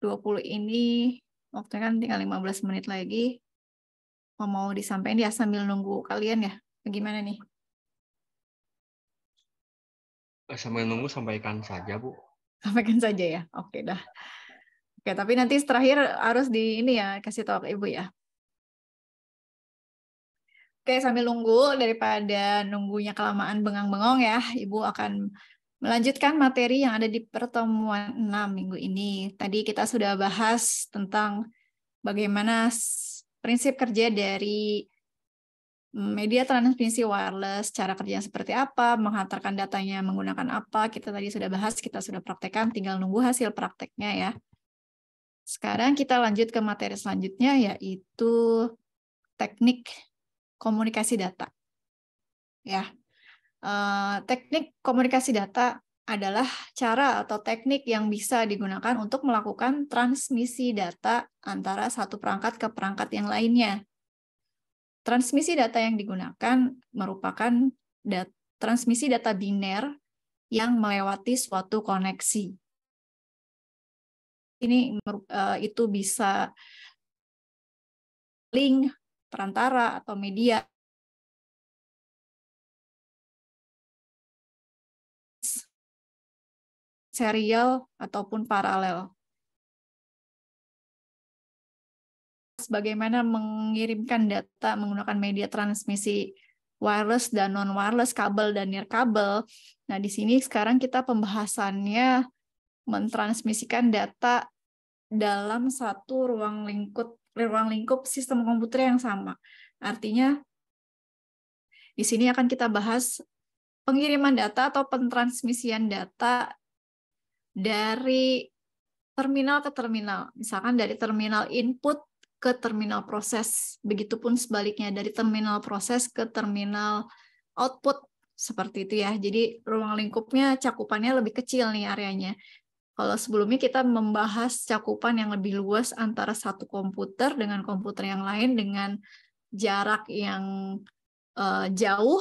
20 ini, waktunya kan tinggal 15 menit lagi. Mau mau disampaikan ya sambil nunggu kalian ya, gimana nih? Eh, sambil nunggu sampaikan saja, Bu. Sampaikan saja ya, oke dah. Oke, tapi nanti terakhir harus di ini ya, kasih tahu ke Ibu ya. Oke, sambil nunggu daripada nunggunya kelamaan bengang-bengong ya, Ibu akan melanjutkan materi yang ada di pertemuan 6 minggu ini. Tadi kita sudah bahas tentang bagaimana prinsip kerja dari media transmisi wireless, cara kerjanya seperti apa, menghantarkan datanya menggunakan apa, kita tadi sudah bahas, kita sudah praktekkan, tinggal nunggu hasil prakteknya ya. Sekarang kita lanjut ke materi selanjutnya, yaitu teknik komunikasi data. Ya, uh, teknik komunikasi data adalah cara atau teknik yang bisa digunakan untuk melakukan transmisi data antara satu perangkat ke perangkat yang lainnya. Transmisi data yang digunakan merupakan dat transmisi data biner yang melewati suatu koneksi. Ini uh, itu bisa link perantara atau media serial ataupun paralel. Sebagaimana mengirimkan data menggunakan media transmisi wireless dan non wireless, kabel dan nirkabel. Nah, di sini sekarang kita pembahasannya mentransmisikan data dalam satu ruang lingkup ruang lingkup sistem komputer yang sama. Artinya di sini akan kita bahas pengiriman data atau pentransmisian data dari terminal ke terminal. Misalkan dari terminal input ke terminal proses. Begitupun sebaliknya dari terminal proses ke terminal output seperti itu ya. Jadi ruang lingkupnya cakupannya lebih kecil nih areanya. Kalau sebelumnya kita membahas cakupan yang lebih luas antara satu komputer dengan komputer yang lain dengan jarak yang uh, jauh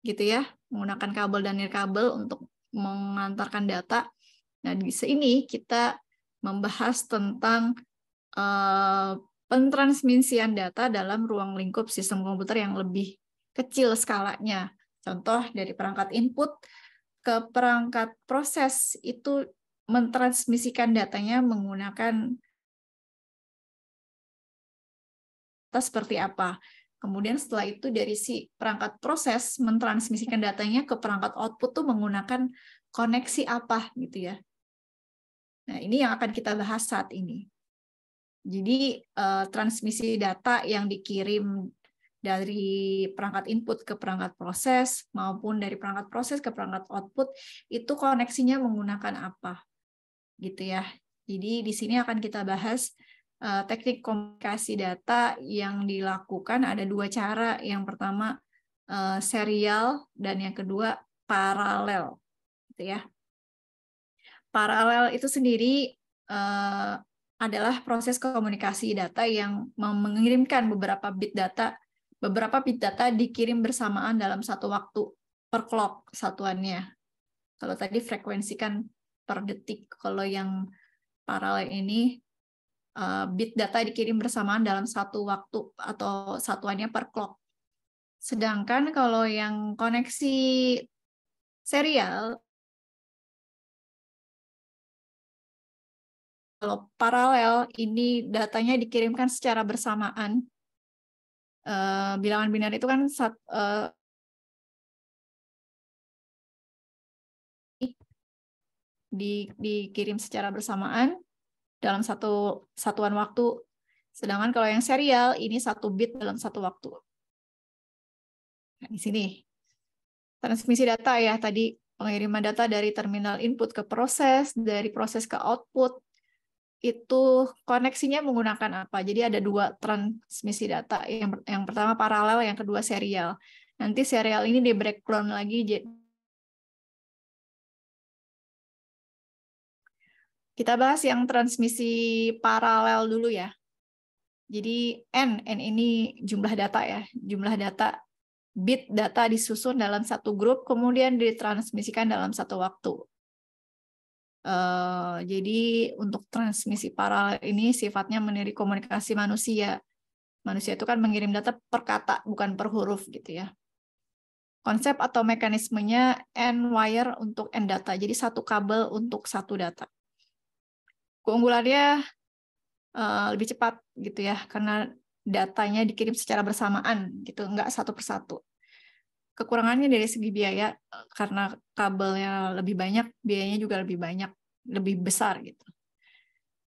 gitu ya, menggunakan kabel dan nirkabel untuk mengantarkan data. Nah, di sini kita membahas tentang uh, pentransmisian data dalam ruang lingkup sistem komputer yang lebih kecil skalanya. Contoh dari perangkat input ke perangkat proses itu mentransmisikan datanya menggunakan seperti apa. Kemudian setelah itu dari si perangkat proses mentransmisikan datanya ke perangkat output tuh menggunakan koneksi apa gitu ya. Nah, ini yang akan kita bahas saat ini. Jadi eh, transmisi data yang dikirim dari perangkat input ke perangkat proses maupun dari perangkat proses ke perangkat output itu koneksinya menggunakan apa gitu ya. Jadi di sini akan kita bahas uh, teknik komunikasi data yang dilakukan ada dua cara. Yang pertama uh, serial dan yang kedua paralel, gitu ya. Paralel itu sendiri uh, adalah proses komunikasi data yang mengirimkan beberapa bit data beberapa bit data dikirim bersamaan dalam satu waktu per clock satuannya. Kalau tadi frekuensi kan per detik. Kalau yang paralel ini uh, bit data dikirim bersamaan dalam satu waktu atau satuannya per clock. Sedangkan kalau yang koneksi serial kalau paralel ini datanya dikirimkan secara bersamaan. Uh, bilangan binar itu kan sat, uh, di, dikirim secara bersamaan dalam satu satuan waktu. Sedangkan kalau yang serial ini satu bit dalam satu waktu. Nah, di sini transmisi data ya tadi pengiriman data dari terminal input ke proses, dari proses ke output itu koneksinya menggunakan apa? Jadi ada dua transmisi data yang yang pertama paralel, yang kedua serial. Nanti serial ini di breakdown lagi Kita bahas yang transmisi paralel dulu ya. Jadi N, N ini jumlah data ya, jumlah data bit data disusun dalam satu grup kemudian ditransmisikan dalam satu waktu. Eh, jadi untuk transmisi paralel ini sifatnya meniru komunikasi manusia. Manusia itu kan mengirim data per kata bukan per huruf gitu ya. Konsep atau mekanismenya n wire untuk n data. Jadi satu kabel untuk satu data keunggulannya uh, lebih cepat gitu ya karena datanya dikirim secara bersamaan gitu nggak satu persatu kekurangannya dari segi biaya karena kabelnya lebih banyak biayanya juga lebih banyak lebih besar gitu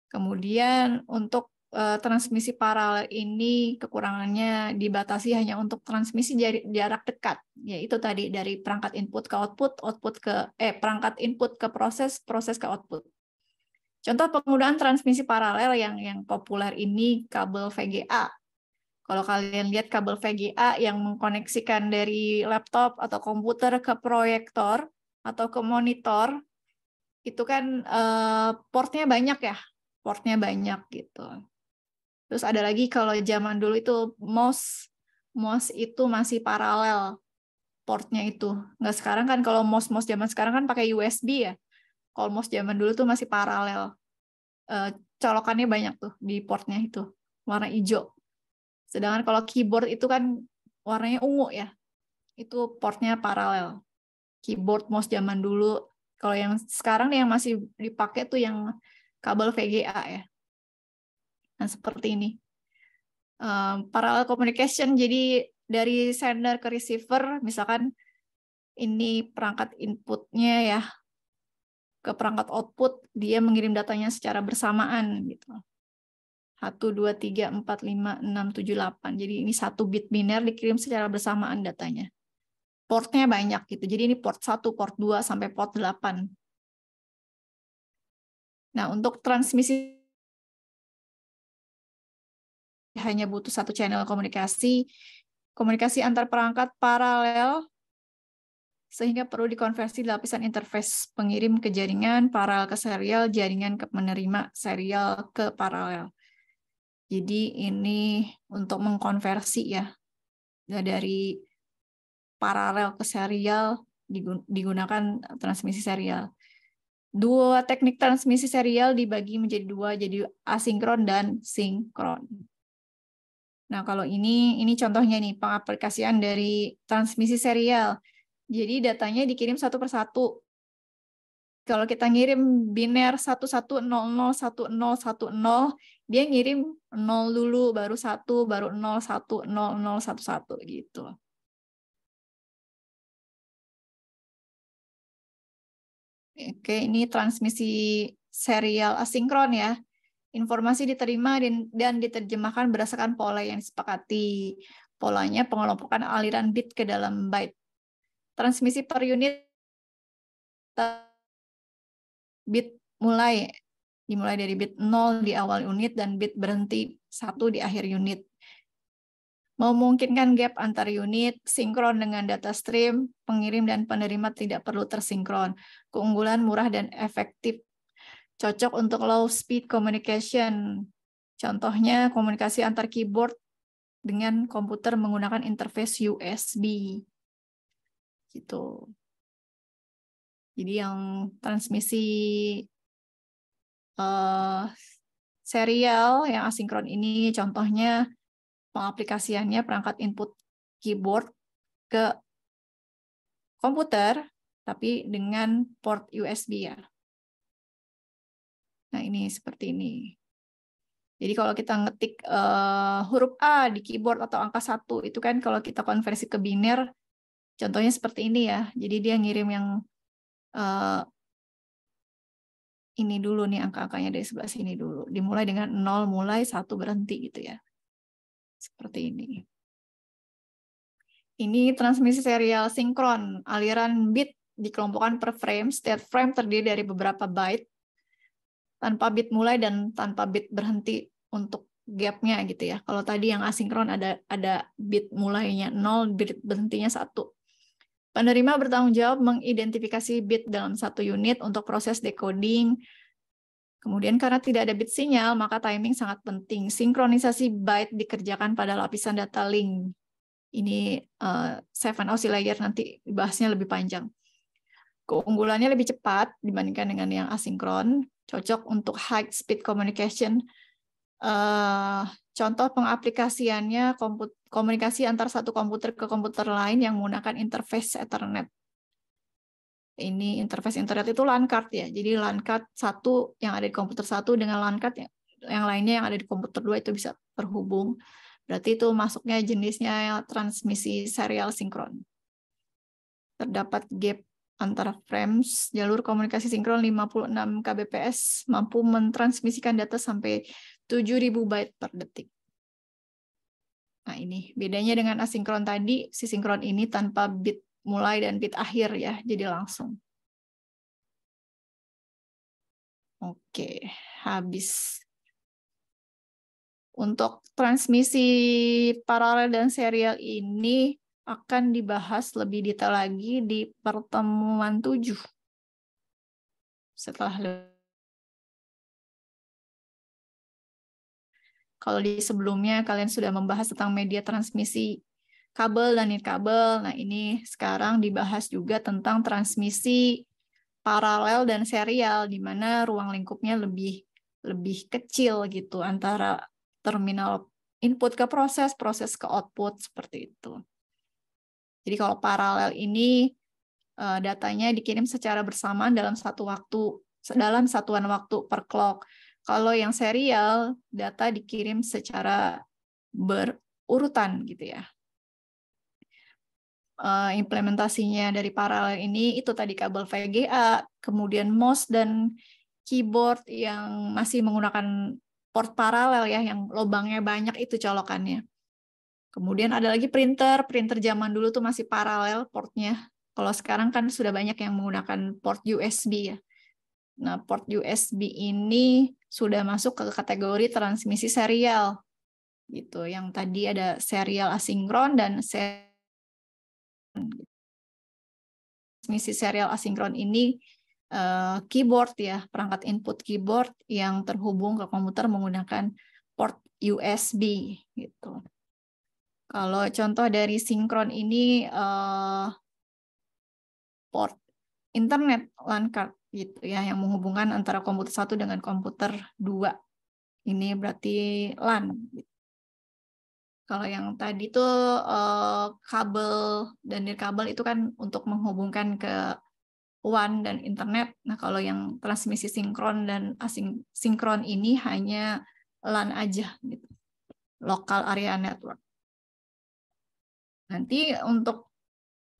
kemudian untuk uh, transmisi paralel ini kekurangannya dibatasi hanya untuk transmisi jari, jarak dekat, yaitu tadi dari perangkat input ke output, output ke eh perangkat input ke proses, proses ke output. Contoh penggunaan transmisi paralel yang yang populer ini kabel VGA. Kalau kalian lihat kabel VGA yang mengkoneksikan dari laptop atau komputer ke proyektor atau ke monitor, itu kan eh, portnya banyak ya, portnya banyak gitu. Terus ada lagi kalau zaman dulu itu mouse, mouse itu masih paralel portnya itu. Nggak sekarang kan kalau mouse mouse zaman sekarang kan pakai USB ya. Kolmos zaman dulu tuh masih paralel. Uh, colokannya banyak tuh di portnya itu, warna hijau. Sedangkan kalau keyboard itu kan warnanya ungu ya. Itu portnya paralel. Keyboard mouse zaman dulu, kalau yang sekarang nih yang masih dipakai tuh yang kabel VGA ya. Nah, seperti ini. Um, eh, parallel communication, jadi dari sender ke receiver, misalkan ini perangkat inputnya ya, ke perangkat output, dia mengirim datanya secara bersamaan gitu. 1, 2, 3, 4, 5, 6, 7, 8. Jadi ini satu bit biner dikirim secara bersamaan datanya. Portnya banyak gitu. Jadi ini port 1, port 2, sampai port 8. Nah, untuk transmisi hanya butuh satu channel komunikasi. Komunikasi antar perangkat paralel sehingga perlu dikonversi lapisan interface pengirim ke jaringan paralel ke serial, jaringan ke menerima serial ke paralel. Jadi ini untuk mengkonversi ya dari paralel ke serial digunakan transmisi serial. Dua teknik transmisi serial dibagi menjadi dua, jadi asinkron dan sinkron. Nah, kalau ini ini contohnya nih pengaplikasian dari transmisi serial. Jadi datanya dikirim satu persatu. Kalau kita ngirim biner 11001010, dia ngirim 0 dulu, baru 1, baru 010011 gitu. Oke, ini transmisi serial asinkron ya. Informasi diterima dan diterjemahkan berdasarkan pola yang disepakati. Polanya pengelompokan aliran bit ke dalam byte transmisi per unit bit mulai dimulai dari bit 0 di awal unit dan bit berhenti satu di akhir unit. Memungkinkan gap antar unit, sinkron dengan data stream, pengirim dan penerima tidak perlu tersinkron. Keunggulan murah dan efektif. Cocok untuk low speed communication. Contohnya komunikasi antar keyboard dengan komputer menggunakan interface USB gitu. Jadi yang transmisi uh, serial yang asinkron ini contohnya pengaplikasiannya perangkat input keyboard ke komputer tapi dengan port USB ya. Nah, ini seperti ini. Jadi kalau kita ngetik uh, huruf A di keyboard atau angka satu itu kan kalau kita konversi ke biner Contohnya seperti ini ya. Jadi dia ngirim yang uh, ini dulu nih angka-angkanya dari sebelah sini dulu. Dimulai dengan nol, mulai, satu berhenti gitu ya. Seperti ini. Ini transmisi serial sinkron. Aliran bit dikelompokkan per frame. Setiap frame terdiri dari beberapa byte. Tanpa bit mulai dan tanpa bit berhenti untuk gapnya gitu ya. Kalau tadi yang asinkron ada ada bit mulainya nol, bit berhentinya satu. Penerima bertanggung jawab mengidentifikasi bit dalam satu unit untuk proses decoding. Kemudian karena tidak ada bit sinyal, maka timing sangat penting. Sinkronisasi byte dikerjakan pada lapisan data link. Ini uh, seven oscillator layer nanti bahasnya lebih panjang. Keunggulannya lebih cepat dibandingkan dengan yang asinkron, cocok untuk high speed communication. Uh, contoh pengaplikasiannya komputer komunikasi antar satu komputer ke komputer lain yang menggunakan interface Ethernet. Ini interface internet itu LAN card ya. Jadi LAN card satu yang ada di komputer satu dengan LAN card yang, lainnya yang ada di komputer dua itu bisa terhubung. Berarti itu masuknya jenisnya transmisi serial sinkron. Terdapat gap antara frames, jalur komunikasi sinkron 56 kbps mampu mentransmisikan data sampai 7000 byte per detik. Nah, ini bedanya dengan asinkron tadi, si sinkron ini tanpa bit mulai dan bit akhir ya, jadi langsung. Oke, habis. Untuk transmisi paralel dan serial ini akan dibahas lebih detail lagi di pertemuan 7. Setelah Kalau di sebelumnya kalian sudah membahas tentang media transmisi kabel dan kabel, Nah, ini sekarang dibahas juga tentang transmisi paralel dan serial di mana ruang lingkupnya lebih lebih kecil gitu antara terminal input ke proses, proses ke output seperti itu. Jadi kalau paralel ini eh, datanya dikirim secara bersamaan dalam satu waktu dalam satuan waktu per clock. Kalau yang serial, data dikirim secara berurutan gitu ya. Eh, implementasinya dari paralel ini itu tadi kabel VGA, kemudian mouse dan keyboard yang masih menggunakan port paralel ya, yang lubangnya banyak itu colokannya. Kemudian ada lagi printer, printer zaman dulu tuh masih paralel portnya. Kalau sekarang kan sudah banyak yang menggunakan port USB ya. Nah, port USB ini sudah masuk ke kategori transmisi serial gitu yang tadi ada serial asinkron dan serial transmisi serial asinkron ini eh, keyboard ya perangkat input keyboard yang terhubung ke komputer menggunakan port USB gitu kalau contoh dari sinkron ini eh, port internet LAN card gitu ya yang menghubungkan antara komputer satu dengan komputer dua ini berarti LAN kalau yang tadi itu eh, kabel dan nirkabel itu kan untuk menghubungkan ke WAN dan internet. Nah, kalau yang transmisi sinkron dan asing sinkron ini hanya LAN aja gitu. lokal area network. Nanti untuk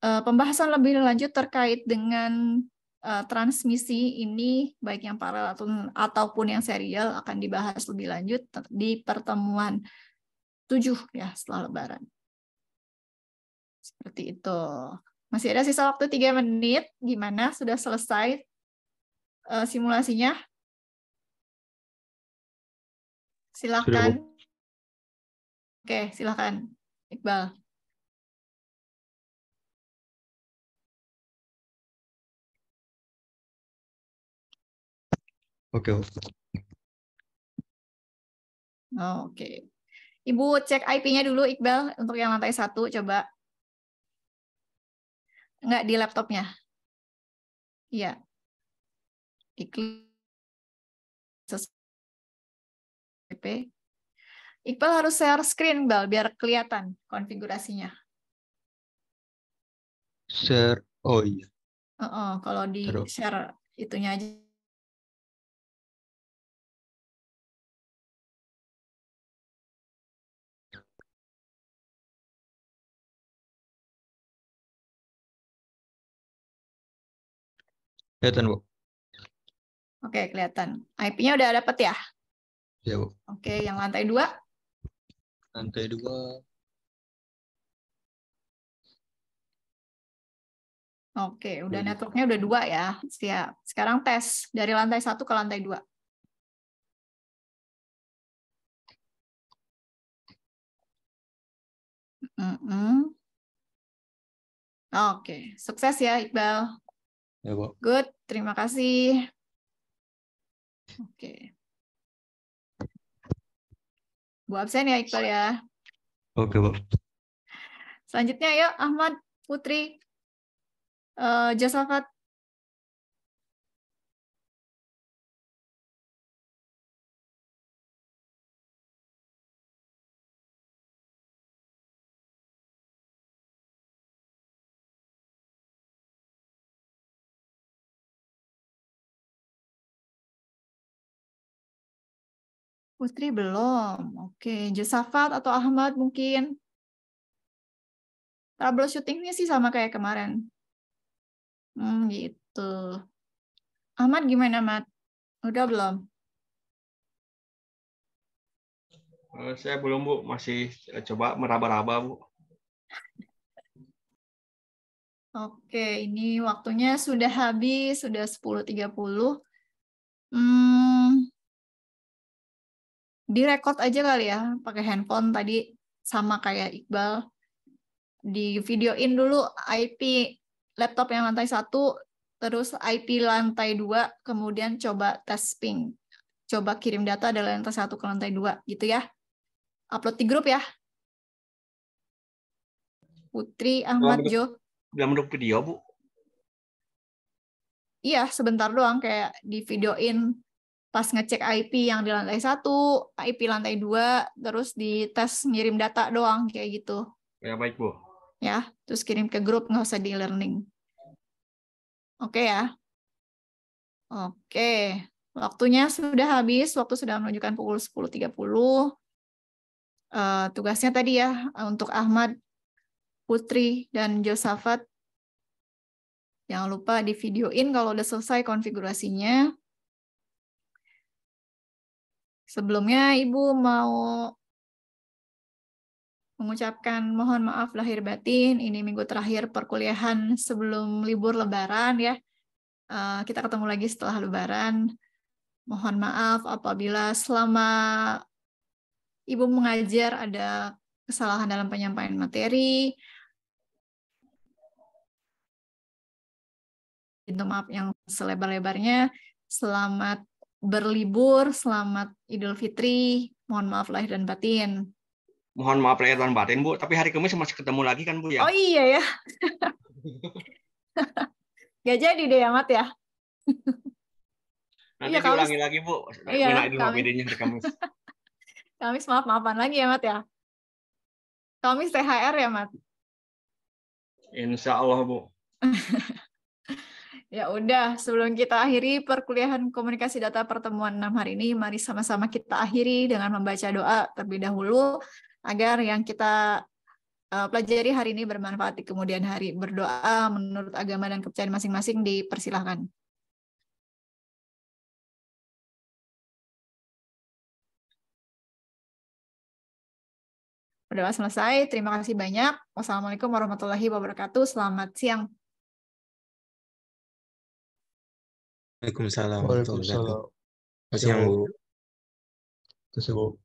eh, pembahasan lebih lanjut terkait dengan uh, transmisi ini baik yang paralel ataupun, ataupun yang serial akan dibahas lebih lanjut di pertemuan tujuh ya setelah lebaran. Seperti itu. Masih ada sisa waktu tiga menit. Gimana? Sudah selesai uh, simulasinya? silakan Oke, silakan Iqbal. Oke. Okay. Oke. Okay. Ibu cek IP-nya dulu Iqbal untuk yang lantai satu coba. Enggak di laptopnya. Iya. Iqbal harus share screen, Bal, biar kelihatan konfigurasinya. Share, oh iya. Uh -uh, kalau di share itunya aja Kelihatan, Bu. Oke, kelihatan. IP-nya udah dapet ya? Iya, Bu. Oke, yang lantai dua? Lantai dua. Oke, udah iya. networknya udah dua ya. Siap. Sekarang tes dari lantai satu ke lantai dua. Mm -mm. Oke, sukses ya Iqbal. Ya, Bu. Good, terima kasih. Oke. Okay. Bu absen ya Iqbal ya. Oke, okay, Bu. Selanjutnya ya Ahmad Putri uh, Jasafat Putri belum. Oke, Jasafat atau Ahmad mungkin. Troubleshootingnya sih sama kayak kemarin. Hmm, gitu. Ahmad gimana, Mat? Udah belum? Eh, saya belum, Bu. Masih eh, coba meraba-raba, Bu. Oke, ini waktunya sudah habis, sudah 10.30. Hmm, direkod aja kali ya pakai handphone tadi sama kayak Iqbal di videoin dulu IP laptop yang lantai satu terus IP lantai dua kemudian coba tes ping coba kirim data dari lantai satu ke lantai dua gitu ya upload di grup ya Putri Ahmad Jo dalam bentuk video Bu iya sebentar doang kayak di videoin pas ngecek IP yang di lantai satu, IP lantai dua, terus di tes ngirim data doang kayak gitu. Ya baik bu. Ya, terus kirim ke grup nggak usah di learning. Oke ya. Oke, waktunya sudah habis, waktu sudah menunjukkan pukul 10.30. Uh, eh, tugasnya tadi ya untuk Ahmad, Putri, dan Josafat. Jangan lupa di videoin kalau udah selesai konfigurasinya. Sebelumnya Ibu mau mengucapkan mohon maaf lahir batin. Ini minggu terakhir perkuliahan sebelum libur lebaran ya. Eh, kita ketemu lagi setelah lebaran. Mohon maaf apabila selama Ibu mengajar ada kesalahan dalam penyampaian materi. Minta maaf yang selebar-lebarnya. Selamat berlibur. Selamat Idul Fitri. Mohon maaf lahir dan batin. Mohon maaf lahir dan batin, Bu. Tapi hari Kamis masih ketemu lagi kan, Bu ya? Oh iya ya. Gak jadi deh ya, Mat ya. Nanti ya, diulangi Kamis. lagi, Bu. Iya, Kamis. Kamis. Kamis maaf-maafan lagi ya, Mat ya. Kamis THR ya, Mat? Insya Allah, Bu. Ya udah, sebelum kita akhiri perkuliahan komunikasi data pertemuan 6 hari ini, mari sama-sama kita akhiri dengan membaca doa terlebih dahulu agar yang kita eh, pelajari hari ini bermanfaat di kemudian hari. Berdoa menurut agama dan kepercayaan masing-masing dipersilahkan. Berdoa selesai. Terima kasih banyak. Wassalamualaikum warahmatullahi wabarakatuh. Selamat siang. 阿克姆·萨拉姆，阿克姆·萨拉姆，阿西姆，阿西姆。